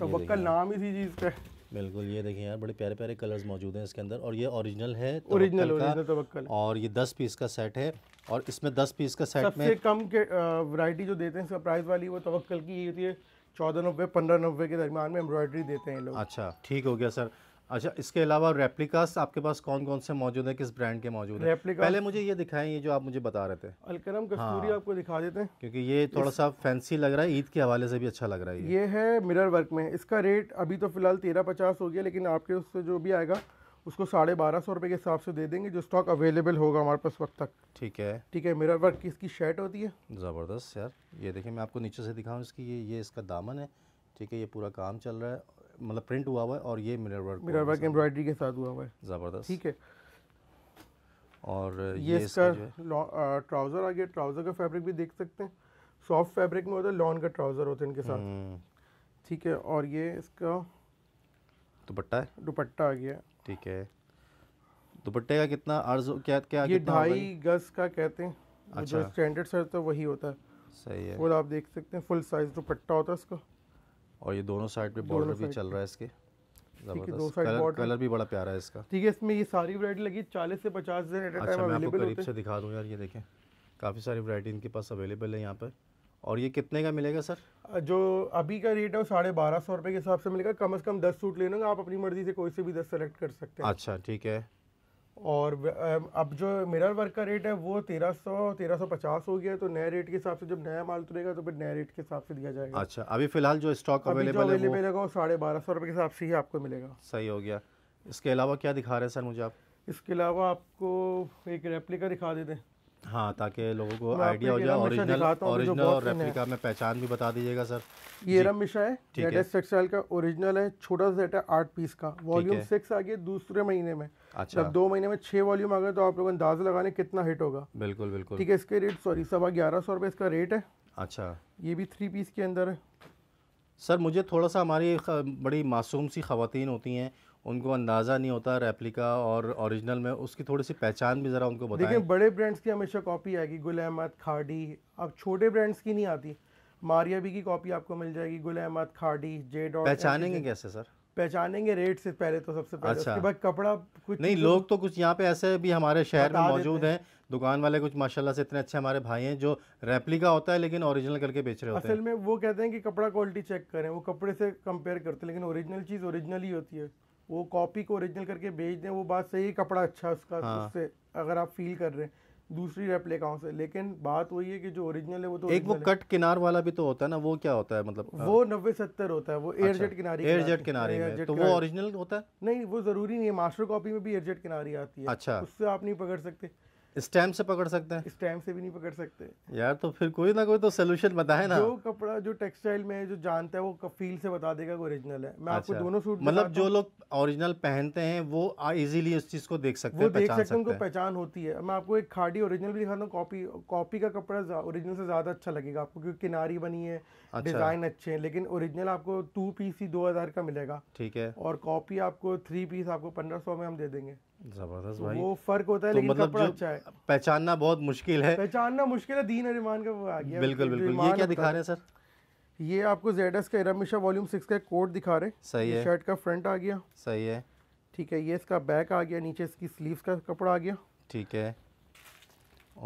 S1: तबक्का तो
S2: नाम ही थी जी
S1: इसका बिल्कुल ये देखिए यार बड़े प्यारे प्यारे कलर्स मौजूद हैं इसके अंदर और ये ओरिजिनल है ओरिजिनल तो तबक्कल तो और ये दस पीस का सेट है और इसमें दस पीस का सेट सबसे में
S2: कम के वैरायटी जो देते हैं इसका प्राइस वाली वो तवक्कल की ये होती है चौदह नब्बे पंद्रह नब्बे के दरमियान में एम्ब्रॉयडरी देते हैं लोग
S1: अच्छा ठीक हो गया सर अच्छा इसके अलावा रेप्लिकास आपके पास कौन कौन से मौजूद हैं किस ब्रांड के मौजूद हैं पहले मुझे ये दिखाएं ये जो आप मुझे बता रहे थे अलकरम कस्तूरी हाँ। आपको दिखा देते हैं क्योंकि ये थोड़ा सा फैंसी लग रहा है ईद के हवाले से भी अच्छा लग रहा है
S2: ये, है मिरर वर्क में इसका रेट अभी तो फिलहाल तेरह पचास हो गया लेकिन आपके उससे जो भी आएगा उसको साढ़े बारह सौ रुपये के हिसाब से दे देंगे जो स्टॉक अवेलेबल होगा हमारे पास वक्त तक ठीक है ठीक है मिरर वर्क की इसकी शर्ट होती है
S1: ज़बरदस्त यार ये देखिए मैं आपको नीचे से दिखाऊँ इसकी ये ये इसका दामन है ठीक है ये पूरा काम चल रहा है मतलब प्रिंट हुआ हुआ है और ये mirror work mirror work
S2: embroidery के साथ हुआ हुआ है ज़बरदस्त ठीक है
S1: और ये, ये इसका
S2: ट्राउज़र आ गया ट्राउज़र का फैब्रिक भी देख सकते हैं सॉफ्ट फैब्रिक में होता है लॉन का ट्राउज़र होते हैं इनके साथ हम्म। ठीक है और ये इसका दुपट्टा है दुपट्टा आ गया
S1: ठीक है दुपट्टे का कितना अर्ज क्या क्या ये ढाई
S2: गज का कहते हैं अच्छा। जो स्टैंडर्ड सर तो वही होता है सही है वो आप देख सकते हैं फुल साइज दुपट्टा होता है इसका
S1: और ये दोनों साइड पे बॉर्डर भी चल रहा है इसके जबरदस्त कलर, कलर भी बड़ा प्यारा है इसका
S2: ठीक है इसमें ये सारी वैरायटी लगी चालीस से पचास हजार एट अच्छा, मैं आपको से
S1: दिखा दूँ यार ये देखें काफ़ी सारी वैरायटी इनके पास अवेलेबल है यहाँ पर और ये कितने का मिलेगा सर
S2: जो अभी का रेट है वो साढ़े बारह सौ रुपये के हिसाब से मिलेगा कम से कम दस सूट लेना आप अपनी मर्जी से कोई से भी दस सेलेक्ट कर सकते हैं
S1: अच्छा ठीक है
S2: और अब जो मिरर वर्क का रेट है वो तेरह सौ तेरह सौ पचास हो गया तो नए रेट के हिसाब से जब नया माल उतरेगा तो फिर नए रेट के हिसाब से दिया जाएगा
S1: अच्छा अभी फिलहाल जो स्टॉक अवेलेबल है
S2: वो, वो साढ़े बारह सौ रुपये के हिसाब से ही आपको मिलेगा
S1: सही हो गया इसके अलावा क्या दिखा रहे हैं सर मुझे आप
S2: इसके अलावा आपको एक रेप्लिका दिखा देते हैं
S1: हाँ ताकि लोगों को आइडिया हो जाए ओरिजिनल ओरिजिनल और रेप्लिका में पहचान भी बता दीजिएगा सर ये रम मिशा है
S2: टेक्सटाइल का ओरिजिनल है छोटा सा सेट है आठ पीस का वॉल्यूम सिक्स आ गया दूसरे महीने में अच्छा जब मतलब दो महीने में छः वॉल्यूम आ गए तो आप लोग अंदाजा लगाने कितना हिट होगा
S1: बिल्कुल बिल्कुल ठीक है
S2: इसके रेट सॉरी सवा ग्यारह सौ रुपये इसका रेट है
S1: अच्छा ये भी थ्री पीस के अंदर है सर मुझे थोड़ा सा हमारी बड़ी मासूम सी खातन होती हैं उनको अंदाज़ा नहीं होता रेप्लिका और ओरिजिनल में उसकी थोड़ी सी पहचान भी ज़रा उनको बताएं देखिए
S2: बड़े ब्रांड्स की हमेशा कॉपी आएगी गुल अहमद खाडी अब छोटे ब्रांड्स की नहीं आती मारिया भी की कॉपी आपको मिल जाएगी गुल अहमद खाडी जे डॉट पहचानेंगे कैसे सर पहचानेंगे रेट से पहले तो सबसे पहले अच्छा। उसके बाद कपड़ा कुछ नहीं लोग
S1: तो कुछ यहाँ पे ऐसे भी हमारे शहर में मौजूद हैं दुकान वाले कुछ माशाल्लाह से इतने अच्छे हमारे भाई हैं जो रेप्लिका होता है लेकिन ओरिजिनल करके बेच रहे होते हैं असल
S2: में वो कहते हैं कि कपड़ा क्वालिटी चेक करें वो कपड़े से कंपेयर करते हैं लेकिन ओरिजिनल चीज़ ओरिजिनल ही होती है वो कॉपी को ओरिजिनल करके बेच दें वो बात सही कपड़ा अच्छा उसका हाँ। उससे अगर आप फील कर रहे हैं दूसरी रेप से लेकिन बात वही है कि जो ओरिजिनल है वो तो एक वो कट
S1: किनार वाला भी तो होता है ना वो क्या होता है मतलब वो
S2: हाँ। नब्बे सत्तर होता है वो एयर जेट किनारे एयर जेट तो वो ओरिजिनल होता है नहीं वो जरूरी नहीं है मास्टर कॉपी में भी एयर जेट किनारी आती है अच्छा उससे आप नहीं पकड़ सकते स्टैम्प से पकड़ सकते हैं स्टैम्प से भी नहीं पकड़ सकते
S1: यार तो फिर कोई ना कोई तो सोल्यूशन बताए ना जो
S2: कपड़ा जो टेक्सटाइल में जो जानता है वो फील से बता देगा ओरिजिनल है मैं अच्छा। आपको दोनों सूट मतलब जो
S1: लोग ओरिजिनल पहनते हैं वो इजीली उस चीज को देख सकते हैं देख सकते हैं उनको
S2: पहचान होती है मैं आपको एक खाड़ी ओरिजिनल भी दिखाता हूँ कॉपी कॉपी का कपड़ा ओरिजिनल से ज्यादा अच्छा लगेगा आपको क्योंकि किनारी बनी है अच्छा। डिज़ाइन अच्छे हैं लेकिन ओरिजिनल आपको टू पीस ही दो हज़ार का मिलेगा ठीक है और कॉपी आपको थ्री पीस आपको पंद्रह सौ में हम दे देंगे
S1: जबरदस्त तो भाई वो
S2: फर्क होता है तो लेकिन मतलब कपड़ा अच्छा है
S1: पहचानना बहुत मुश्किल है
S2: पहचानना मुश्किल है दीन अरिमान का वो आ गया बिल्कुल बिल्कुल ये क्या दिखा रहे हैं सर ये आपको जेड एस का इरामिशा वॉल्यूम सिक्स का कोट दिखा रहे सही है शर्ट का फ्रंट आ गया सही है ठीक है ये इसका बैक आ गया नीचे इसकी स्लीव का कपड़ा आ गया
S1: ठीक है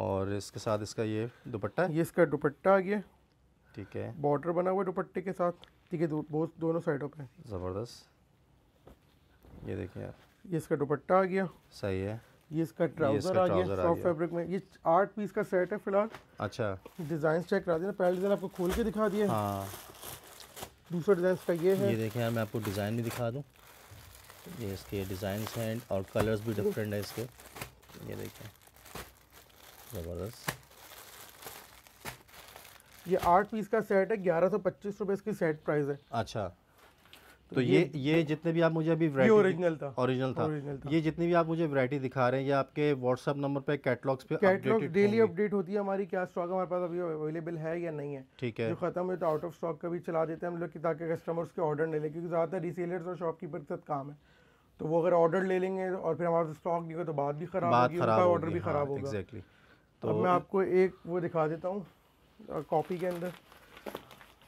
S1: और इसके साथ इसका ये दुपट्टा ये इसका दुपट्टा आ गया ठीक है
S2: बॉर्डर बना हुआ दुपट्टे के साथ ठीक है बहुत दोनों साइडों पे
S1: ज़बरदस्त ये देखिए आप
S2: ये इसका दुपट्टा आ गया सही है ये इसका ट्राउजर आ गया सॉफ्ट फैब्रिक में ये आठ पीस का सेट है फिलहाल अच्छा डिजाइन चेक करा दिया पहले डिजाइन
S1: आपको खोल के दिखा दिए हाँ
S2: दूसरा डिजाइन का ये है ये
S1: देखें मैं आपको डिज़ाइन भी दिखा दूँ ये इसके डिज़ाइन हैं और कलर्स भी डिफरेंट है इसके ये देखें ज़बरदस्त
S2: ये आठ पीस का सेट है ग्यारह सौ पच्चीस रुपए इसकी सेट प्राइस है
S1: अच्छा तो, तो ये ये जितने भी आप मुझे अभी ओरिजिनल था ओरिजिनल था।, था ये जितने भी आप मुझे वरायटी दिखा रहे हैं ये आपके व्हाट्सअप नंबर पे कैटलॉग्स पे कैटलॉग डेली
S2: अपडेट होती है हमारी क्या स्टॉक हमारे पास अभी अवेलेबल है या नहीं है ठीक है जो खत्म हुई तो आउट ऑफ स्टॉक का भी चला देते हैं हम लोग ताकि कस्टमर्स के ऑर्डर ले लें क्योंकि ज़्यादातर रीसेलर्स और शॉपकीपर के साथ काम है तो वो अगर ऑर्डर ले लेंगे और फिर हमारे स्टॉक नहीं हो तो बात भी खराब होगी ऑर्डर भी खराब हाँ, होगा एग्जैक्टली तो मैं आपको एक वो दिखा देता हूँ कॉपी के अंदर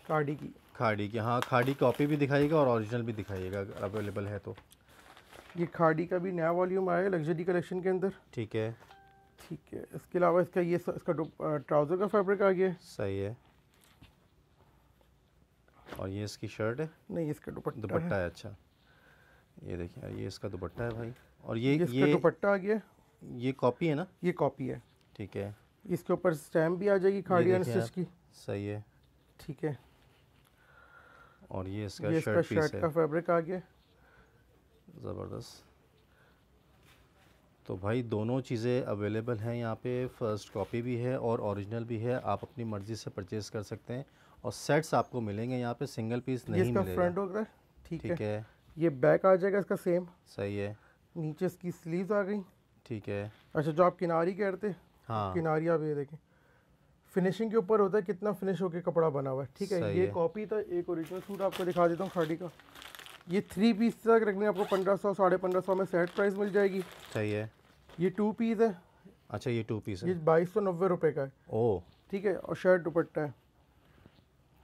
S1: खाड़ी की खाड़ी की हाँ खाड़ी कॉपी भी दिखाइएगा और ओरिजिनल भी दिखाइएगा अगर अवेलेबल है तो
S2: ये खाड़ी का भी नया वॉल्यूम आया है लग्जरी कलेक्शन के अंदर ठीक है ठीक है इसके अलावा इसका ये इसका ट्राउज़र का फैब्रिक आ गया
S1: सही है और ये इसकी शर्ट है नहीं इसका दुपट्टा दुपट्टा है, है अच्छा ये देखिए ये इसका दुपट्टा है भाई और ये ये दुपट्टा आ गया ये कॉपी है ना ये कॉपी है
S2: ठीक है इसके ऊपर स्टैम्प भी आ जाएगी कार्डियन स्टिच की सही है ठीक है
S1: और ये इसका ये शर्ट इसका शर्ट का
S2: फैब्रिक आ गया
S1: ज़बरदस्त तो भाई दोनों चीज़ें अवेलेबल हैं यहाँ पे फर्स्ट कॉपी भी है और ओरिजिनल भी है आप अपनी मर्ज़ी से परचेज कर सकते हैं और सेट्स आपको मिलेंगे यहाँ पे सिंगल पीस नहीं इसका मिलेगा फ्रंट वगैरह ठीक है।, है
S2: ये बैक आ जाएगा इसका सेम सही है नीचे इसकी स्लीव्स आ गई ठीक है अच्छा जो आप किनारी कहते हैं हाँ। किनारिया भी देखें फिनिशिंग के ऊपर होता है कितना फिनिश होकर कपड़ा बना हुआ है ठीक है ये कॉपी था एक ओरिजिनल सूट आपको दिखा देता हूँ खाड़ी का ये थ्री पीस तक रखने आपको पंद्रह सौ साढ़े पंद्रह सौ में सेट प्राइस मिल जाएगी सही है ये टू पीस है
S1: अच्छा ये टू पीस है ये
S2: बाईस सौ नब्बे रुपये का है ओ ठीक है और शर्ट दुपट्टा है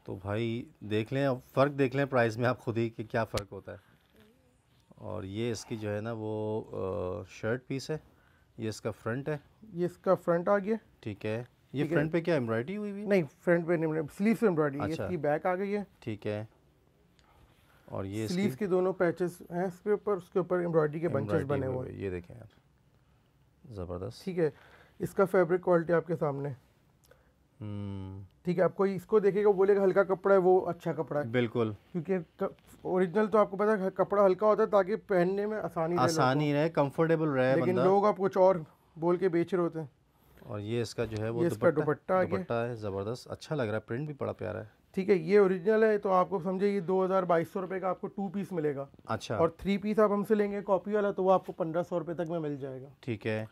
S1: तो भाई देख लें अब फ़र्क देख लें प्राइस में आप खुद ही कि क्या फ़र्क होता है और ये इसकी जो है ना वो शर्ट पीस है ये इसका फ्रंट है
S2: ये इसका फ्रंट आ गया
S1: ठीक है ये फ्रंट पे क्या एम्ब्रॉयडरी हुई
S2: हुई नहीं फ्रंट पे नहीं स्लीव पे एम्ब्रॉयडरी अच्छा। इसकी बैक आ गई है
S1: ठीक है और ये स्लीव
S2: के दोनों पैचेस हैं इसके ऊपर उसके ऊपर एम्ब्रॉयडरी के बंचेस बने हुए
S1: हैं ये देखें आप ज़बरदस्त
S2: ठीक है इसका फैब्रिक क्वालिटी आपके सामने ठीक है आप कोई इसको देखेगा बोलेगा हल्का कपड़ा है वो अच्छा कपड़ा है बिल्कुल क्योंकि ओरिजिनल तो आपको पता है कपड़ा हल्का होता है ताकि पहनने में आसानी आसानी
S1: रहे कम्फर्टेबल रहे लेकिन लोग
S2: आप कुछ और बोल के बेच रहे होते हैं
S1: और ये इसका जो है वो दुपट्टा दुपट्टा है ज़बरदस्त अच्छा लग रहा है प्रिंट भी बड़ा प्यारा है
S2: ठीक है ये ओरिजिनल है तो आपको समझे ये दो हज़ार बाईस सौ रुपए का आपको टू पीस मिलेगा अच्छा और थ्री पीस आप हमसे लेंगे कॉपी वाला तो वो आपको पंद्रह सौ रुपए तक में मिल जाएगा
S1: ठीक है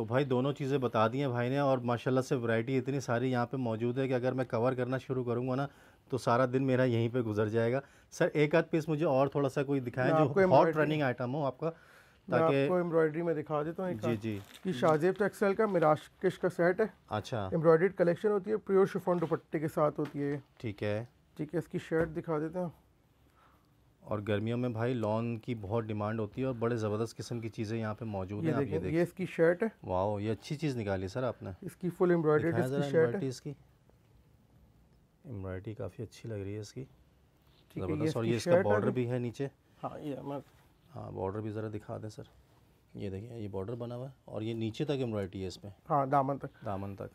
S1: तो भाई दोनों चीज़ें बता दी हैं भाई ने और माशाल्लाह से वैरायटी इतनी सारी यहाँ पे मौजूद है कि अगर मैं कवर करना शुरू करूँगा ना तो सारा दिन मेरा यहीं पे गुजर जाएगा सर एक आध पीस मुझे और थोड़ा सा कोई दिखाएं जो हॉट रनिंग आइटम हो आपका ताकि आपको
S2: एम्ब्रॉयडरी में दिखा देता हूँ जी जी ये शाहजेब टेक्सटाइल का मिराश किश का सेट है अच्छा एम्ब्रॉयडर्ड कलेक्शन होती है प्योर शिफॉन दुपट्टे के साथ होती है ठीक है ठीक है इसकी शर्ट दिखा देते हैं
S1: और गर्मियों में भाई लॉन की बहुत डिमांड होती है और बड़े ज़बरदस्त किस्म की चीज़ें यहाँ पे मौजूद हैं ये, ये, ये इसकी शर्ट है वाह ये अच्छी चीज़ निकाली सर आपने इसकी फुल एम्ब्रॉयडरी इसकी शर्ट इसकी एम्ब्रॉयडरी काफ़ी अच्छी लग रही है इसकी ज़बरदस्त और ये इसका बॉर्डर भी है नीचे हाँ ये हाँ बॉर्डर भी ज़रा दिखा दें सर ये देखिए ये बॉर्डर बना हुआ है और ये नीचे तक एम्ब्रॉयडरी है इसमें हाँ दामन तक दामन तक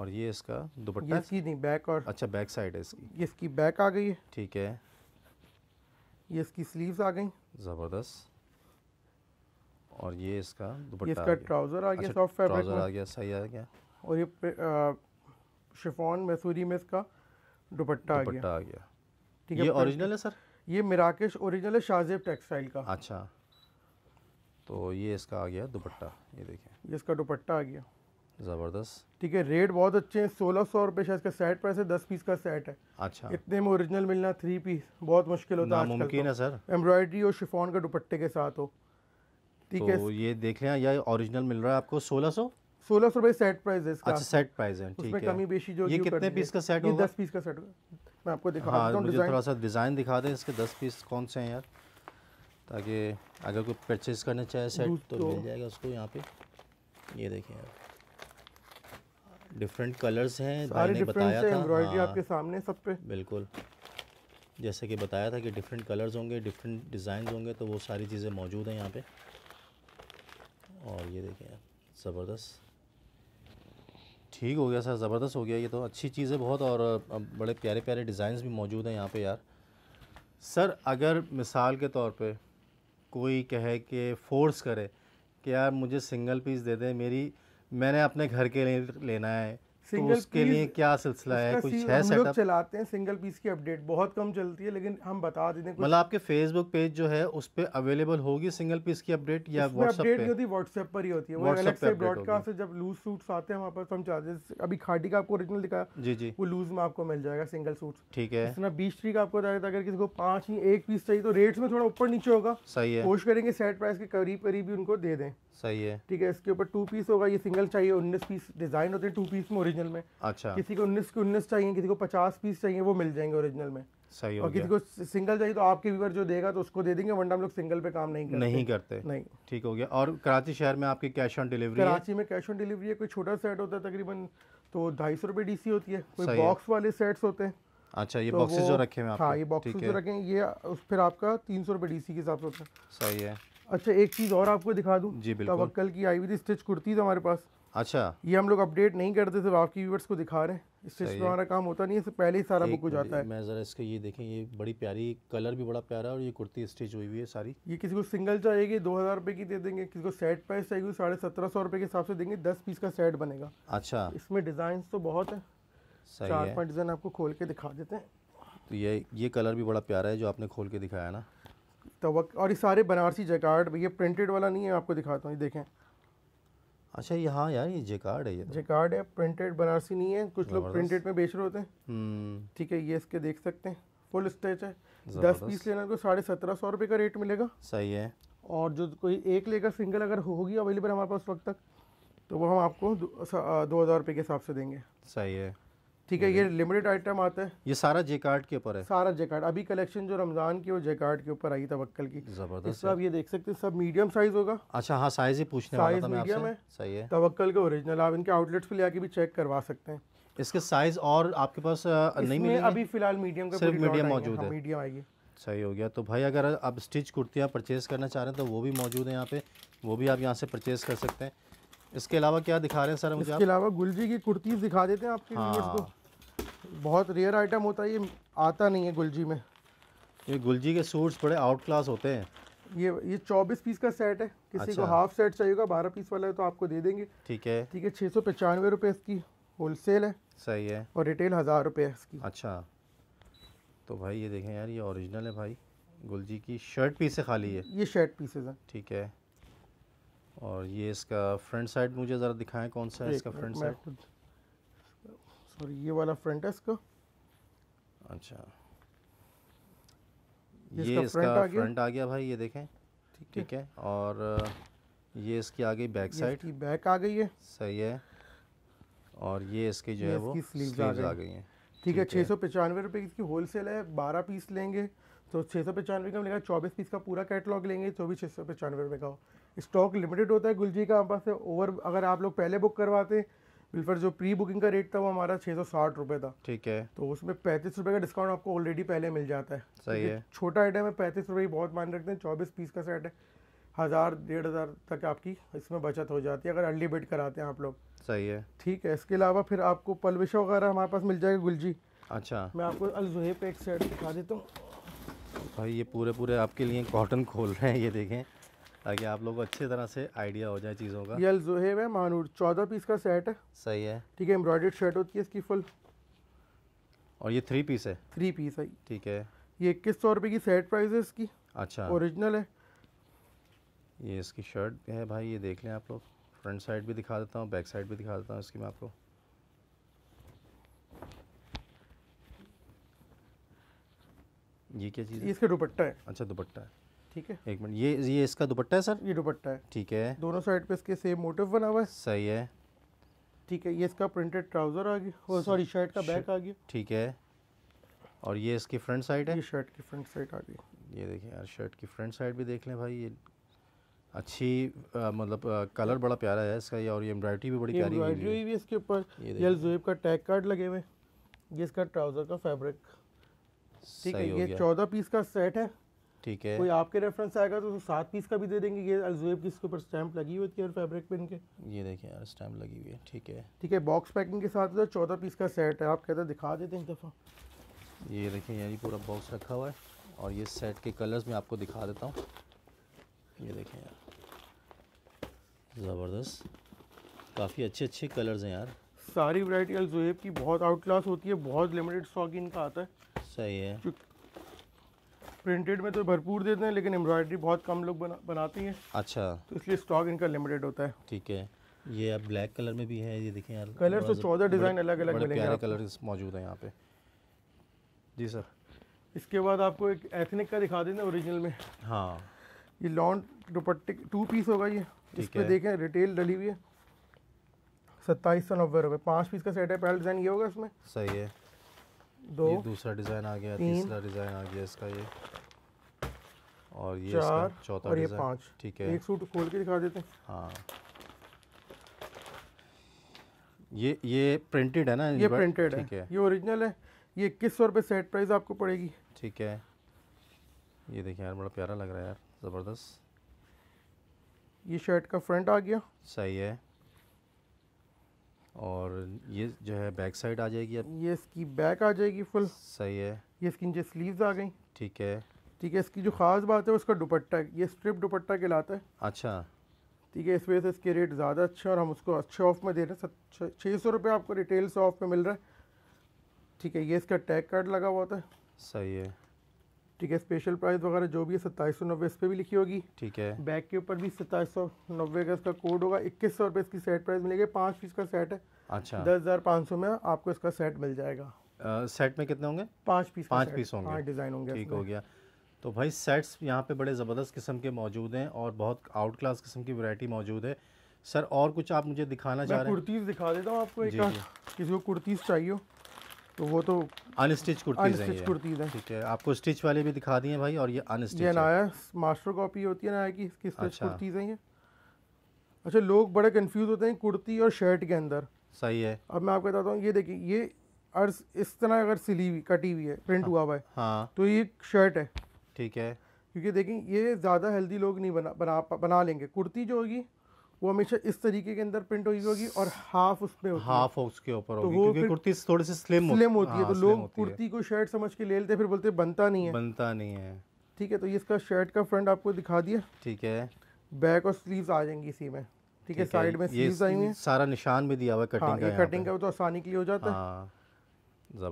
S1: और ये इसका दुपट्टा इसकी नहीं बैक और अच्छा बैक साइड है इसकी इसकी बैक आ गई है ठीक है ये इसकी
S2: स्लीव्स आ गई
S1: ज़बरदस्त और ये इसका दुपट्टा इसका ट्राउज़र आ गया सॉफ्ट अच्छा, फैब्रिक आ गया सही आ गया
S2: और ये शिफॉन मैसूरी में इसका दुपट्टा आ गया दुपट्टा आ गया ठीक है ये ओरिजिनल है सर ये मिराकेश ओरिजिनल है शाहजेब टेक्सटाइल का
S1: अच्छा तो ये इसका आ गया दुपट्टा ये देखिए
S2: ये इसका दुपट्टा आ गया ज़बरदस्त ठीक है रेट बहुत अच्छे हैं सोलह सौ रुपये शायद का सेट प्राइस दस पीस का सेट है अच्छा इतने में ओरिजिनल मिलना थ्री पीस बहुत मुश्किल होता है मुमकिन है सर एम्ब्रॉयडरी तो। और शिफोन के दुपट्टे के साथ हो ठीक है तो
S1: ये देख लें या ओरिजिनल मिल रहा है आपको सोलह सौ
S2: सोलह सौ रुपये सेट प्राइस है इसका अच्छा सेट प्राइस है ठीक है कमी बेशी जो ये कितने पीस का सेट होगा दस पीस का सेट होगा मैं आपको दिखा हाँ, मुझे थोड़ा
S1: सा डिज़ाइन दिखा दें इसके दस पीस कौन से हैं यार ताकि अगर कोई परचेज़ करना चाहे सेट तो, तो मिल जाएगा उसको यहाँ पे ये देखिए यार डिफरेंट कलर्स हैं सारे डिफरेंट एम्ब्रॉयडरी हाँ, आपके सामने सब पे बिल्कुल जैसे कि बताया था कि डिफरेंट कलर्स होंगे डिफरेंट डिज़ाइन होंगे तो वो सारी चीज़ें मौजूद हैं यहाँ पे और ये देखें ज़बरदस्त ठीक हो गया सर ज़बरदस्त हो गया ये तो अच्छी चीज़ है बहुत और बड़े प्यारे प्यारे डिज़ाइंस भी मौजूद हैं यहाँ पे यार सर अगर मिसाल के तौर पे कोई कहे कि फ़ोर्स करे कि यार मुझे सिंगल पीस दे दे मेरी मैंने अपने घर के लिए लेना है सिंगल तो उसके लिए क्या सिलसिला है कुछ है सेटअप हम लोग
S2: चलाते हैं सिंगल पीस की अपडेट बहुत कम चलती है लेकिन हम बता देते हैं मतलब
S1: आपके फेसबुक पेज जो है उस पर अवेलेबल होगी सिंगल पीस की अपडेट या व्हाट्सएप अपडेट होती
S2: है व्हाट्सएप पर ही होती है वो अलग से ब्रॉडकास्ट से जब लूज सूट्स आते हैं वहाँ पर तो हम चार्जेस अभी खाटी का आपको ओरिजिनल दिखा जी जी वो लूज में आपको मिल जाएगा सिंगल सूट ठीक है इसमें बीस ट्री का आपको अगर किसी को पांच ही एक पीस चाहिए तो रेट्स में थोड़ा ऊपर नीचे होगा सही है कोशिश करेंगे सेट प्राइस के करीब करीब ही उनको दे दें सही है ठीक है इसके ऊपर टू पीस होगा ये सिंगल चाहिए उन्नीस पीस डिजाइन होते हैं टू पीस में ओरिजिनल में अच्छा किसी को उन्नीस की उन्नीस चाहिए किसी को पचास पीस चाहिए वो मिल जाएंगे ओरिजिनल में सही और किसी को सिंगल चाहिए तो आपके व्यूवर जो देगा तो उसको दे देंगे वरना हम लोग सिंगल पे काम नहीं करते नहीं करते नहीं
S1: ठीक हो गया और कराची शहर में आपकी कैश ऑन डिलीवरी कराची
S2: में कैश ऑन डिलीवरी है कोई छोटा सेट होता है तकरीबन तो ढाई सौ रुपये डी होती है कोई बॉक्स वाले सेट्स होते हैं
S1: अच्छा ये तो बॉक्सेस जो रखे हैं हाँ ये बॉक्सेस जो रखे
S2: हैं ये उस फिर आपका तीन सौ रुपये डी के हिसाब से होता है सही है अच्छा एक चीज़ और आपको दिखा दूँ जी बिल्कुल की आई हुई थी स्टिच कुर्तीज़ तो हमारे पास अच्छा ये हम लोग अपडेट नहीं करते सिर्फ आपकी व्यूवर्स को दिखा रहे हैं इस चीज़ हमारा काम होता नहीं है पहले ही सारा बुक हो जाता है
S1: मैं ज़रा इसका ये देखें ये बड़ी प्यारी कलर भी बड़ा प्यारा और ये कुर्ती स्टिच हुई हुई है सारी
S2: ये किसी को सिंगल चाहिएगी दो हज़ार रुपए की दे देंगे किसी को सेट प्राइस चाहिए साढ़े सत्रह सौ रुपए के हिसाब से देंगे दस पीस का सेट बनेगा अच्छा इसमें डिज़ाइन तो बहुत है चार पाँच डिज़ाइन आपको खोल के दिखा देते हैं
S1: तो ये ये कलर भी बड़ा प्यारा है जो आपने खोल के दिखाया ना
S2: तो और ये सारे बनारसी जैकार्ड ये प्रिंटेड वाला नहीं है आपको दिखाता हूँ ये देखें
S1: अच्छा यहाँ यार ये जेकार्ड है ये तो।
S2: जेकार्ड है प्रिंटेड बनारसी नहीं है कुछ लोग प्रिंटेड में बेच रहे होते हैं हम्म। ठीक है ये इसके देख सकते हैं फुल स्टेच है दस पीस लेना तो साढ़े सत्रह सौ रुपये का रेट मिलेगा सही है और जो कोई एक लेगा सिंगल अगर होगी अवेलेबल हमारे पास वक्त तक तो वो हम आपको दो हज़ार रुपये के हिसाब से देंगे सही है ठीक है हम्म। ये लिमिटेड आइटम आता है
S1: ये सारा जेकार्ड के ऊपर है
S2: सारा कार्ड अभी कलेक्शन जो रमजान की वो जेकार्ड के ऊपर आई
S1: तवक्कल की जबरदस्त आप
S2: ये देख सकते हैं सब मीडियम साइज होगा
S1: अच्छा हाँ साइज ही पूछने साइज मीडियम है सही है
S2: तवक्कल के ओरिजिनल आप इनके आउटलेट्स पे लेके भी चेक करवा सकते हैं
S1: इसके साइज और आपके पास नहीं मिले अभी फिलहाल मीडियम का सिर्फ मीडियम मौजूद हाँ, है मीडियम है सही हो गया तो भाई अगर आप स्टिच कुर्तियाँ परचेज़ करना चाह रहे हैं तो वो भी मौजूद है यहाँ पे वो भी आप यहाँ से परचेज़ कर सकते हैं इसके अलावा क्या दिखा रहे हैं सर मुझे इसके अलावा
S2: गुलजी की कुर्तीज़ दिखा देते हैं आपके हाँ। को बहुत रेयर आइटम होता है ये आता नहीं
S1: है गुलजी में ये गुलजी के सूट्स बड़े आउट क्लास होते हैं
S2: ये ये चौबीस पीस का सेट है किसी अच्छा। को हाफ सेट चाहिए होगा बारह पीस वाला है तो आपको दे
S1: देंगे ठीक है
S2: ठीक है छः सौ पचानवे रुपये इसकी सेल है सही है और रिटेल हज़ार रुपये
S1: है इसकी अच्छा तो भाई ये देखें यार ये ओरिजिनल है भाई गुलजी की शर्ट पीस है खाली है ये शर्ट पीसेज हैं ठीक है और ये इसका फ्रंट साइड मुझे ज़रा दिखाएं कौन सा है इसका फ्रंट साइड
S2: सॉरी ये वाला फ्रंट है इसका
S1: अच्छा ये इसका फ्रंट आ आ गया भाई ये देखें ठीक है और ये इसकी आ गई बैक साइड बैक आ गई है सही है और ये इसके जो ये है वो स्लीव आ गई है
S2: ठीक है छः सौ पचानवे रुपये इसकी होल सेल है बारह पीस लेंगे तो छः सौ पचानवे का मिलेगा चौबीस पीस का पूरा कैटलॉग लेंगे तो भी छः सौ पचानवे रुपये का हो स्टॉक लिमिटेड होता है गुलजी का हमारे पास ओवर अगर आप लोग पहले बुक करवाते बिल्फर जो प्री बुकिंग का रेट था वो हमारा छः सौ साठ रुपये था ठीक है तो उसमें पैंतीस रुपये का डिस्काउंट आपको ऑलरेडी पहले मिल जाता है सही है छोटा आइटम है पैंतीस रुपये बहुत मान रखते हैं चौबीस पीस का सेट है हज़ार डेढ़ हज़ार तक आपकी इसमें बचत हो जाती है अगर अर्ली बेड कराते हैं आप लोग सही है ठीक है इसके अलावा फिर आपको पलविशा वगैरह हमारे पास मिल जाएगा गुलजी अच्छा मैं आपको अलजुहेब पे एक सेट दिखा देता हूँ
S1: भाई ये पूरे पूरे आपके लिए कॉटन खोल रहे हैं ये देखें ताकि आप लोग को अच्छी तरह से आइडिया हो जाए चीज़ों का ये
S2: जुहेब है मानूर चौदह पीस का सेट है सही है ठीक है एम्ब्रॉयडर्ड शर्ट होती है इसकी फुल
S1: और ये थ्री पीस है थ्री पीस है ठीक है
S2: ये इक्कीस सौ रुपये की सेट प्राइस है इसकी अच्छा ओरिजिनल
S1: है ये इसकी शर्ट है भाई ये देख लें आप लोग फ्रंट साइड भी दिखा देता हूँ बैक साइड भी दिखा देता हूँ इसकी मैं आपको ये क्या चीज़ है इसका दुपट्टा है अच्छा दुपट्टा है ठीक है एक मिनट ये ये इसका दुपट्टा है सर ये दुपट्टा है ठीक है
S2: दोनों साइड पे इसके सेम मोटिव बना हुआ है सही है ठीक है ये इसका प्रिंटेड ट्राउज़र आ गया सॉरी शर्ट का बैक आ गया
S1: ठीक है और ये इसकी फ्रंट साइड है ये शर्ट की फ्रंट साइड आ गई ये देखिए यार शर्ट की फ्रंट साइड भी देख लें भाई ये अच्छी मतलब कलर बड़ा प्यारा है इसका और ये एम्ब्रॉयडरी भी बड़ी प्यारी एम्ब्रॉयडरी भी इसके ऊपर येलजेब
S2: का टैग कार्ड लगे हुए ये इसका ट्राउज़र का फैब्रिक ठीक है ये चौदह पीस का सेट है ठीक है कोई आपके रेफरेंस आएगा तो, सात पीस का भी दे देंगे ये अलजुएब की इसके ऊपर स्टैंप लगी हुई थी फैब्रिक पे इनके
S1: ये देखिए यार स्टैंप लगी हुई है ठीक है
S2: ठीक है बॉक्स पैकिंग के साथ तो चौदह पीस का सेट है आप कहते दिखा देते हैं एक दफ़ा
S1: ये देखिए यार ये पूरा बॉक्स रखा हुआ है और ये सेट के कलर्स में आपको दिखा देता हूँ ये देखें यार ज़बरदस्त काफ़ी अच्छे अच्छे कलर्स हैं यार
S2: सारी वरायटी अलजुएब की बहुत आउट क्लास होती है बहुत लिमिटेड स्टॉक इनका आता है सही है प्रिंटेड में तो भरपूर देते हैं लेकिन एम्ब्रॉयडरी बहुत कम लोग बना, बनाते हैं अच्छा तो इसलिए स्टॉक इनका लिमिटेड होता है
S1: ठीक है ये अब ब्लैक कलर में भी है ये देखें यार कलर तो चौदह डिज़ाइन अलग अलग मिलेंगे कलर मौजूद है यहाँ पे जी सर
S2: इसके बाद आपको एक एथनिक का दिखा देना ओरिजिनल में हाँ ये लॉन्ग दुपट्टे टू पीस होगा ये इस पर देखें रिटेल डली हुई है सत्ताईस सौ नब्बे रुपये पाँच पीस का सेट है पहला डिज़ाइन ये होगा इसमें
S1: सही है दो ये दूसरा डिज़ाइन आ गया तीसरा डिज़ाइन आ गया इसका ये और ये चार चौथा और ये पांच ठीक है एक
S2: सूट खोल के दिखा देते हैं
S1: हाँ ये ये प्रिंटेड है ना ये प्रिंटेड है।, है
S2: ये ओरिजिनल है ये इक्कीस सौ रुपये सेट प्राइस आपको पड़ेगी
S1: ठीक है ये देखिए यार बड़ा प्यारा लग रहा है यार ज़बरदस्त
S2: ये शर्ट का फ्रंट आ गया
S1: सही है और ये जो है बैक साइड आ जाएगी अब ये इसकी बैक
S2: आ जाएगी फुल
S1: सही है
S2: ये इसकी नीचे स्लीव्स आ गई ठीक है ठीक है इसकी जो ख़ास बात है उसका दुपट्टा ये स्ट्रिप दुपट्टा कहलाता है अच्छा ठीक है इस वजह से इसके रेट ज़्यादा अच्छे और हम उसको अच्छे ऑफ में दे रहे हैं छः सौ रुपये आपको रिटेल से ऑफ में मिल रहा है ठीक है ये इसका टैग कार्ड लगा हुआ था सही है ठीक है स्पेशल प्राइस वगैरह जो भी है सत्ताईस सौ नब्बे इस पर भी लिखी होगी ठीक है बैक के ऊपर भी सत्ताईस सौ नब्बे का इसका कोड होगा इक्कीस सौ रुपये इसकी सेट प्राइस मिलेगी पाँच पीस का सेट है अच्छा दस हज़ार पाँच सौ में आपको इसका सेट मिल जाएगा
S1: आ, सेट में कितने होंगे पाँच पीस पाँच पीस होंगे पाँच डिज़ाइन होंगे ठीक हो गया तो भाई सेट्स यहाँ पे बड़े ज़बरदस्त किस्म के मौजूद हैं और बहुत आउट क्लास किस्म की वैरायटी मौजूद है सर और कुछ आप मुझे दिखाना चाह रहे हैं कुर्तीज़ दिखा देता हूँ आपको एक किसी को कुर्तीज़ चाहिए तो वो तो अनस्टिच कुर्तीज है कुर्तीज है ठीक है आपको स्टिच वाले भी दिखा दिए भाई और ये अनस्टिच नाया
S2: मास्टर कॉपी होती है नाया की किस स्टिच अच्छा। कुर्तीज़ हैं ये अच्छा लोग बड़े कंफ्यूज होते हैं कुर्ती और शर्ट के अंदर सही है अब मैं आपको बताता हूँ ये देखिए ये अर्स इस तरह अगर सिली हुई कटी हुई है प्रिंट हाँ, हुआ हुआ है हाँ तो ये शर्ट है ठीक है क्योंकि देखिए ये ज़्यादा हेल्दी लोग नहीं बना बना बना लेंगे कुर्ती जो होगी वो हमेशा इस तरीके के अंदर प्रिंट हुई होगी और हाफ उसमें पर हाफ उसके ऊपर तो होगी तो क्योंकि कुर्ती
S1: थोड़ी सी स्लिम स्लिम होती है हाँ, तो लोग कुर्ती
S2: को शर्ट समझ के ले लेते फिर बोलते बनता नहीं है बनता नहीं है ठीक है तो ये इसका शर्ट का फ्रंट आपको दिखा दिया ठीक है बैक और स्लीव आ जाएंगी इसी में ठीक है साइड में स्लीव्स आई हुई हैं
S1: सारा निशान भी दिया हुआ है कटिंग हाँ, का ये कटिंग
S2: का तो आसानी के लिए हो जाता है हाँ,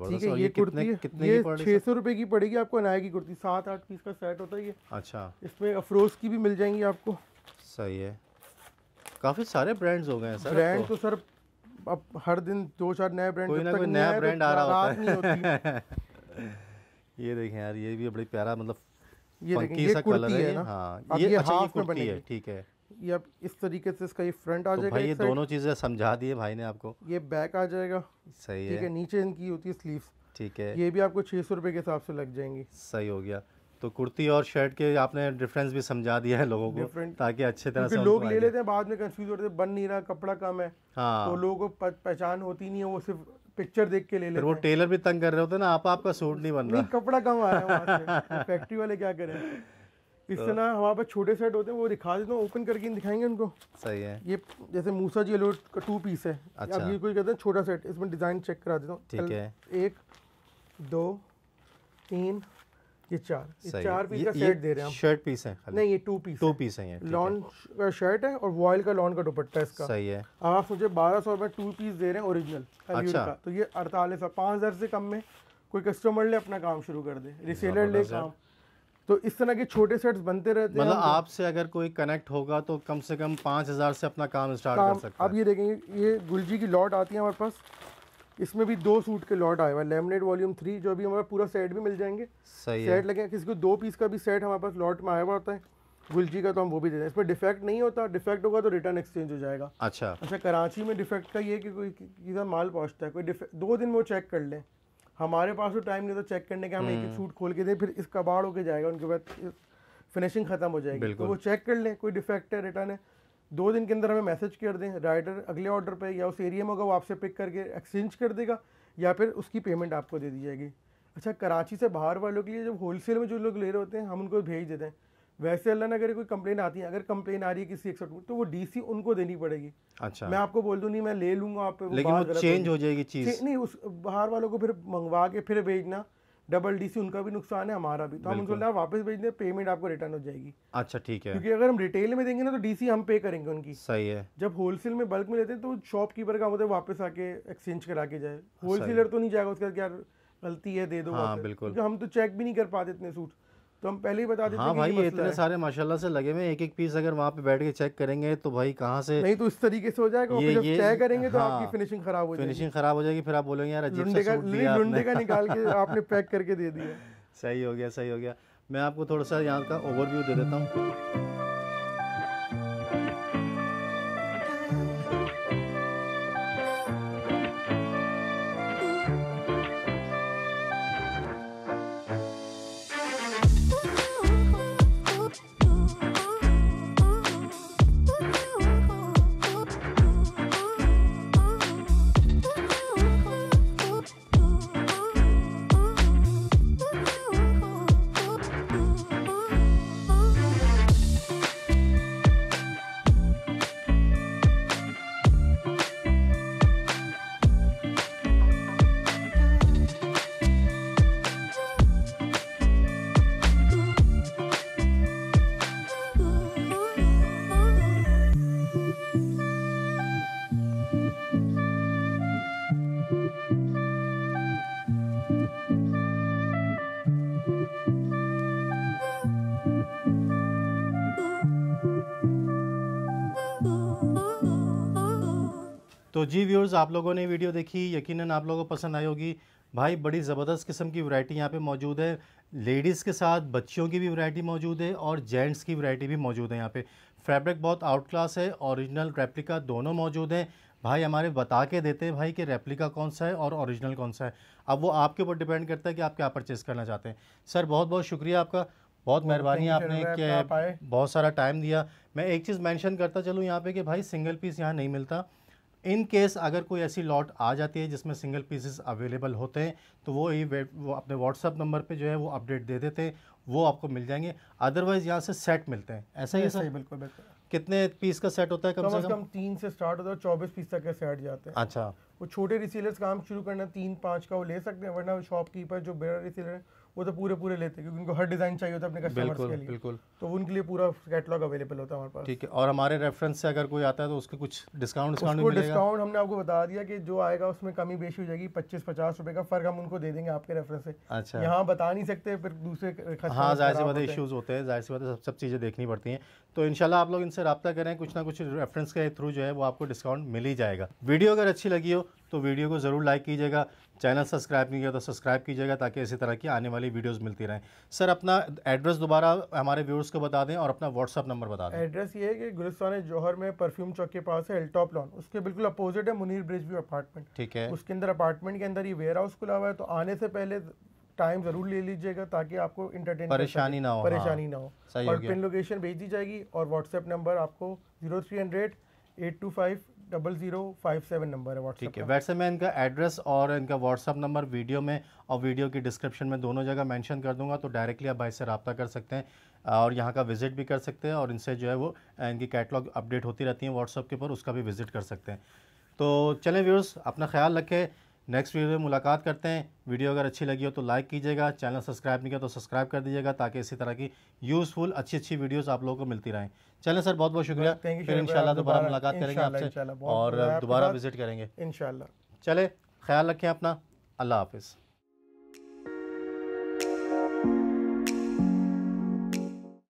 S1: ठीक है ये कुर्ती कितने ये छः
S2: सौ रुपए की पड़ेगी आपको अनाया की कुर्ती सात आठ पीस का सेट होता है ये अच्छा इसमें अफरोज की भी मिल जाएंगी आपको
S1: सही है काफ़ी सारे ब्रांड्स हो गए हैं सर ब्रांड तो।,
S2: तो सर अब हर दिन दो चार नए ब्रांड कोई ना कोई नया ब्रांड आ रहा होता है
S1: ये देखें यार ये भी बड़ी प्यारा मतलब ये ये कुर्ती है ना हाँ ये हाफ अच्छा, में बनी है ठीक है
S2: ये आप इस तरीके से इसका ये फ्रंट आ तो जाएगा भाई ये दोनों
S1: चीज़ें समझा दिए भाई ने आपको
S2: ये बैक आ जाएगा सही है ठीक है नीचे इनकी होती है स्लीव ठीक है ये भी आपको छह सौ रुपए के हिसाब से लग जाएंगी
S1: सही हो गया तो कुर्ती और शर्ट के आपने डिफरेंस भी समझा दिया है लोगों को ताकि अच्छे तरह से लोग ले लेते
S2: हैं बाद में कंफ्यूज होते हैं बन नहीं रहा कपड़ा कम है हाँ तो लोगों को पहचान होती नहीं है वो सिर्फ पिक्चर देख के ले लेते वो
S1: टेलर भी तंग कर रहे होते हैं ना आप आपका सूट नहीं बन रहा
S2: कपड़ा कम आ रहा है फैक्ट्री वाले क्या करें इससे ना हमारे पास छोटे सेट होते हैं वो दिखा देते हैं ओपन करके दिखाएंगे उनको सही है ये जैसे मूसा जी अलोट का टू पीस है अच्छा। ये कोई कहते हैं छोटा सेट इसमें डिज़ाइन चेक करा देता हूँ ठीक है एक दो तीन ये चार ये चार पीस का सेट दे रहे हैं शर्ट
S1: पीस है नहीं ये टू पीस टू पीस है लॉन
S2: का शर्ट है और वॉयल का लॉन का दुपट्टा इसका सही है अब आप मुझे बारह सौ रुपए टू पीस दे रहे हैं ओरिजिनल अच्छा तो ये अड़तालीस पाँच हज़ार से कम में कोई कस्टमर ले अपना काम शुरू कर दे रिसेलर ले काम तो इस तरह के छोटे सेट्स
S1: बनते रहते मतलब हैं मतलब तो। आपसे अगर कोई कनेक्ट होगा तो कम से कम पाँच हज़ार से अपना काम स्टार्ट कर सकते
S2: आप ये देखेंगे ये गुलजी की लॉट आती है हमारे पास इसमें भी दो सूट के लॉट आए हुए लेमिनेट वॉल्यूम थ्री जो अभी हमारे पूरा सेट भी मिल जाएंगे सही सेट लगे किसी को दो पीस का भी सेट हमारे पास लॉट में आया हुआ होता है गुलजी का तो हम वो भी दे देते हैं इसमें डिफेक्ट नहीं होता डिफेक्ट होगा तो रिटर्न एक्सचेंज हो जाएगा अच्छा अच्छा कराची में डिफेक्ट का ये कि कोई किसान माल पहुँचता है कोई दो दिन वो चेक कर लें हमारे पास तो टाइम नहीं था चेक करने का हम एक छूट हम्म। खोल के दे फिर इस कबाड़ होके जाएगा उनके बाद फिनिशिंग खत्म हो जाएगी तो वो चेक कर लें कोई डिफेक्ट है रिटर्न है दो दिन के अंदर हमें मैसेज कर दें राइडर अगले ऑर्डर पे या उस एरिया में होगा वो आपसे पिक करके एक्सचेंज कर देगा या फिर उसकी पेमेंट आपको दे दी जाएगी अच्छा कराची से बाहर वालों के लिए जब होलसेल में जो लोग ले रहे होते हैं हम उनको भेज देते हैं वैसे अल्लाह अगर कोई कंप्लेन आती है अगर कंप्लेन आ रही है किसी एक्सपर्ट तो वो डीसी उनको देनी पड़ेगी अच्छा मैं आपको बोल दूँ नहीं मैं ले लूंगा आप लेकिन वो चेंज हो जाएगी चीज़ नहीं उस बाहर वालों को फिर मंगवा के फिर भेजना डबल डीसी उनका भी नुकसान है हमारा भी तो हम उनको वापस भेज दें पेमेंट आपको रिटर्न हो जाएगी
S1: अच्छा ठीक है क्योंकि
S2: अगर हम रिटेल में देंगे ना तो डीसी हम पे करेंगे उनकी सही है जब होलसेल में बल्क में लेते हैं तो शॉपकीपर का मतलब वापस आके एक्सचेंज करा के जाए होलसेलर तो नहीं जाएगा उसका क्या गलती है दे दो हाँ, बिल्कुल हम तो चेक भी नहीं कर पाते इतने सूट तो हम पहले ही बता देते हाँ भाई इतने सारे
S1: माशाल्लाह से लगे हुए एक एक पीस अगर वहाँ पे बैठ के चेक करेंगे तो भाई कहाँ से नहीं तो इस तरीके से हो जाएगा ये, जब चेक करेंगे तो हाँ, तो आपकी
S2: फिनिशिंग खराब हो जाएगी फिनिशिंग खराब
S1: हो जाएगी फिर आप बोलेंगे यार अजीब का निकाल के आपने
S2: पैक करके दे दिया
S1: सही हो गया सही हो गया मैं आपको थोड़ा सा यहाँ का ओवरव्यू दे देता हूँ तो जी व्यूअर्स आप लोगों ने वीडियो देखी यकीनन आप लोगों को पसंद आई होगी भाई बड़ी ज़बरदस्त किस्म की वैरायटी यहाँ पे मौजूद है लेडीज़ के साथ बच्चियों की भी वैरायटी मौजूद है और जेंट्स की वैरायटी भी मौजूद है यहाँ पे फैब्रिक बहुत आउट क्लास है ओरिजिनल रेप्लिका दोनों मौजूद हैं भाई हमारे बता के देते हैं भाई कि रेप्लिका कौन सा है और ओरिजिनल कौन सा है अब वो आपके ऊपर डिपेंड करता है कि आप क्या परचेज़ करना चाहते हैं सर बहुत बहुत शुक्रिया आपका बहुत मेहरबानी आपने कि बहुत सारा टाइम दिया मैं एक चीज़ मैंशन करता चलूँ यहाँ पर कि भाई सिंगल पीस यहाँ नहीं मिलता इन केस अगर कोई ऐसी लॉट आ जाती है जिसमें सिंगल पीसेस अवेलेबल होते हैं तो वो ये वो अपने व्हाट्सअप नंबर पे जो है वो अपडेट दे देते हैं वो आपको मिल जाएंगे अदरवाइज यहाँ से सेट मिलते हैं ऐसा ही ऐसा बिल्कुल बिल्कुल कितने पीस का सेट होता है कम, कम से कम
S2: तीन से स्टार्ट होता है चौबीस पीस तक के सेट जाते हैं अच्छा वो छोटे रिसीलर्स काम शुरू करना तीन पाँच का वो ले सकते हैं वरना शॉपकीपर जो बड़ा रिसीलर है वो तो पूरे पूरे लेते क्योंकि उनको हर डिज़ाइन चाहिए होता है अपने कस्टमर्स के लिए बिल्कुल तो उनके लिए पूरा कैटलॉग अवेलेबल होता है हमारे पास
S1: ठीक है और हमारे रेफरेंस से अगर कोई आता है तो उसके कुछ डिस्काउंट डिस्काउंट उसको डिस्काउंट
S2: हमने आपको बता दिया कि जो आएगा उसमें कमी बेशी हो जाएगी पच्चीस पचास रुपए का फ़र्क हम उनको दे देंगे आपके रेफरेंस से अच्छा यहाँ बता नहीं सकते फिर दूसरे हाँ जाहिर सी बात इशूज़
S1: होते हैं जाहिर सी बात सब सब चीज़ें देखनी पड़ती हैं तो इनशाला आप लोग इनसे रब्ता करें कुछ ना कुछ रेफरेंस के थ्रू जो है वो आपको डिस्काउंट मिल ही जाएगा वीडियो अगर अच्छी लगी हो तो वीडियो को ज़रूर लाइक कीजिएगा चैनल सब्सक्राइब नहीं किया तो सब्सक्राइब कीजिएगा ताकि इसी तरह की आने वाली वीडियोस मिलती रहें सर अपना एड्रेस दोबारा हमारे व्यूअर्स को बता दें और अपना व्हाट्सअप नंबर बता दें
S2: एड्रेस ये है कि गुलिसान जौहर में परफ्यूम चौक के पास है एल्टॉप लॉन उसके बिल्कुल अपोजिट है मुनीर ब्रिज व्यू अपार्टमेंट ठीक है उसके अंदर अपार्टमेंट के अंदर ही वेयर हाउस खुला हुआ है तो आने से पहले टाइम जरूर ले लीजिएगा ताकि आपको इंटरटेन परेशानी ना हो परेशानी हाँ। ना हो सही पिन लोकेशन भेज दी जाएगी और व्हाट्सएप नंबर आपको zero three hundred eight two five double zero five seven number है व्हाट्सएप ठीक है
S1: वैसे मैं इनका एड्रेस और इनका व्हाट्सअप नंबर वीडियो में और वीडियो की डिस्क्रिप्शन में दोनों जगह मेंशन कर दूंगा तो डायरेक्टली आप भाई से रबता कर सकते हैं और यहाँ का विजिट भी कर सकते हैं और इनसे जो है वो इनकी कैटलॉग अपडेट होती रहती है व्हाट्सअप के ऊपर उसका भी विजिट कर सकते हैं तो चलें व्यूर्स अपना ख्याल रखें नेक्स्ट वीडियो में मुलाकात करते हैं वीडियो अगर अच्छी लगी हो तो लाइक कीजिएगा चैनल सब्सक्राइब नहीं किया तो सब्सक्राइब कर दीजिएगा ताकि इसी तरह की यूज़फुल अच्छी अच्छी वीडियोस आप लोगों को मिलती रहें चलें सर बहुत बहुत शुक्रिया फिर इंशाल्लाह दोबारा मुलाकात करेंगे आपसे और दोबारा विजिट करेंगे इंशाल्लाह चले ख्याल रखें अपना अल्लाह हाफिज़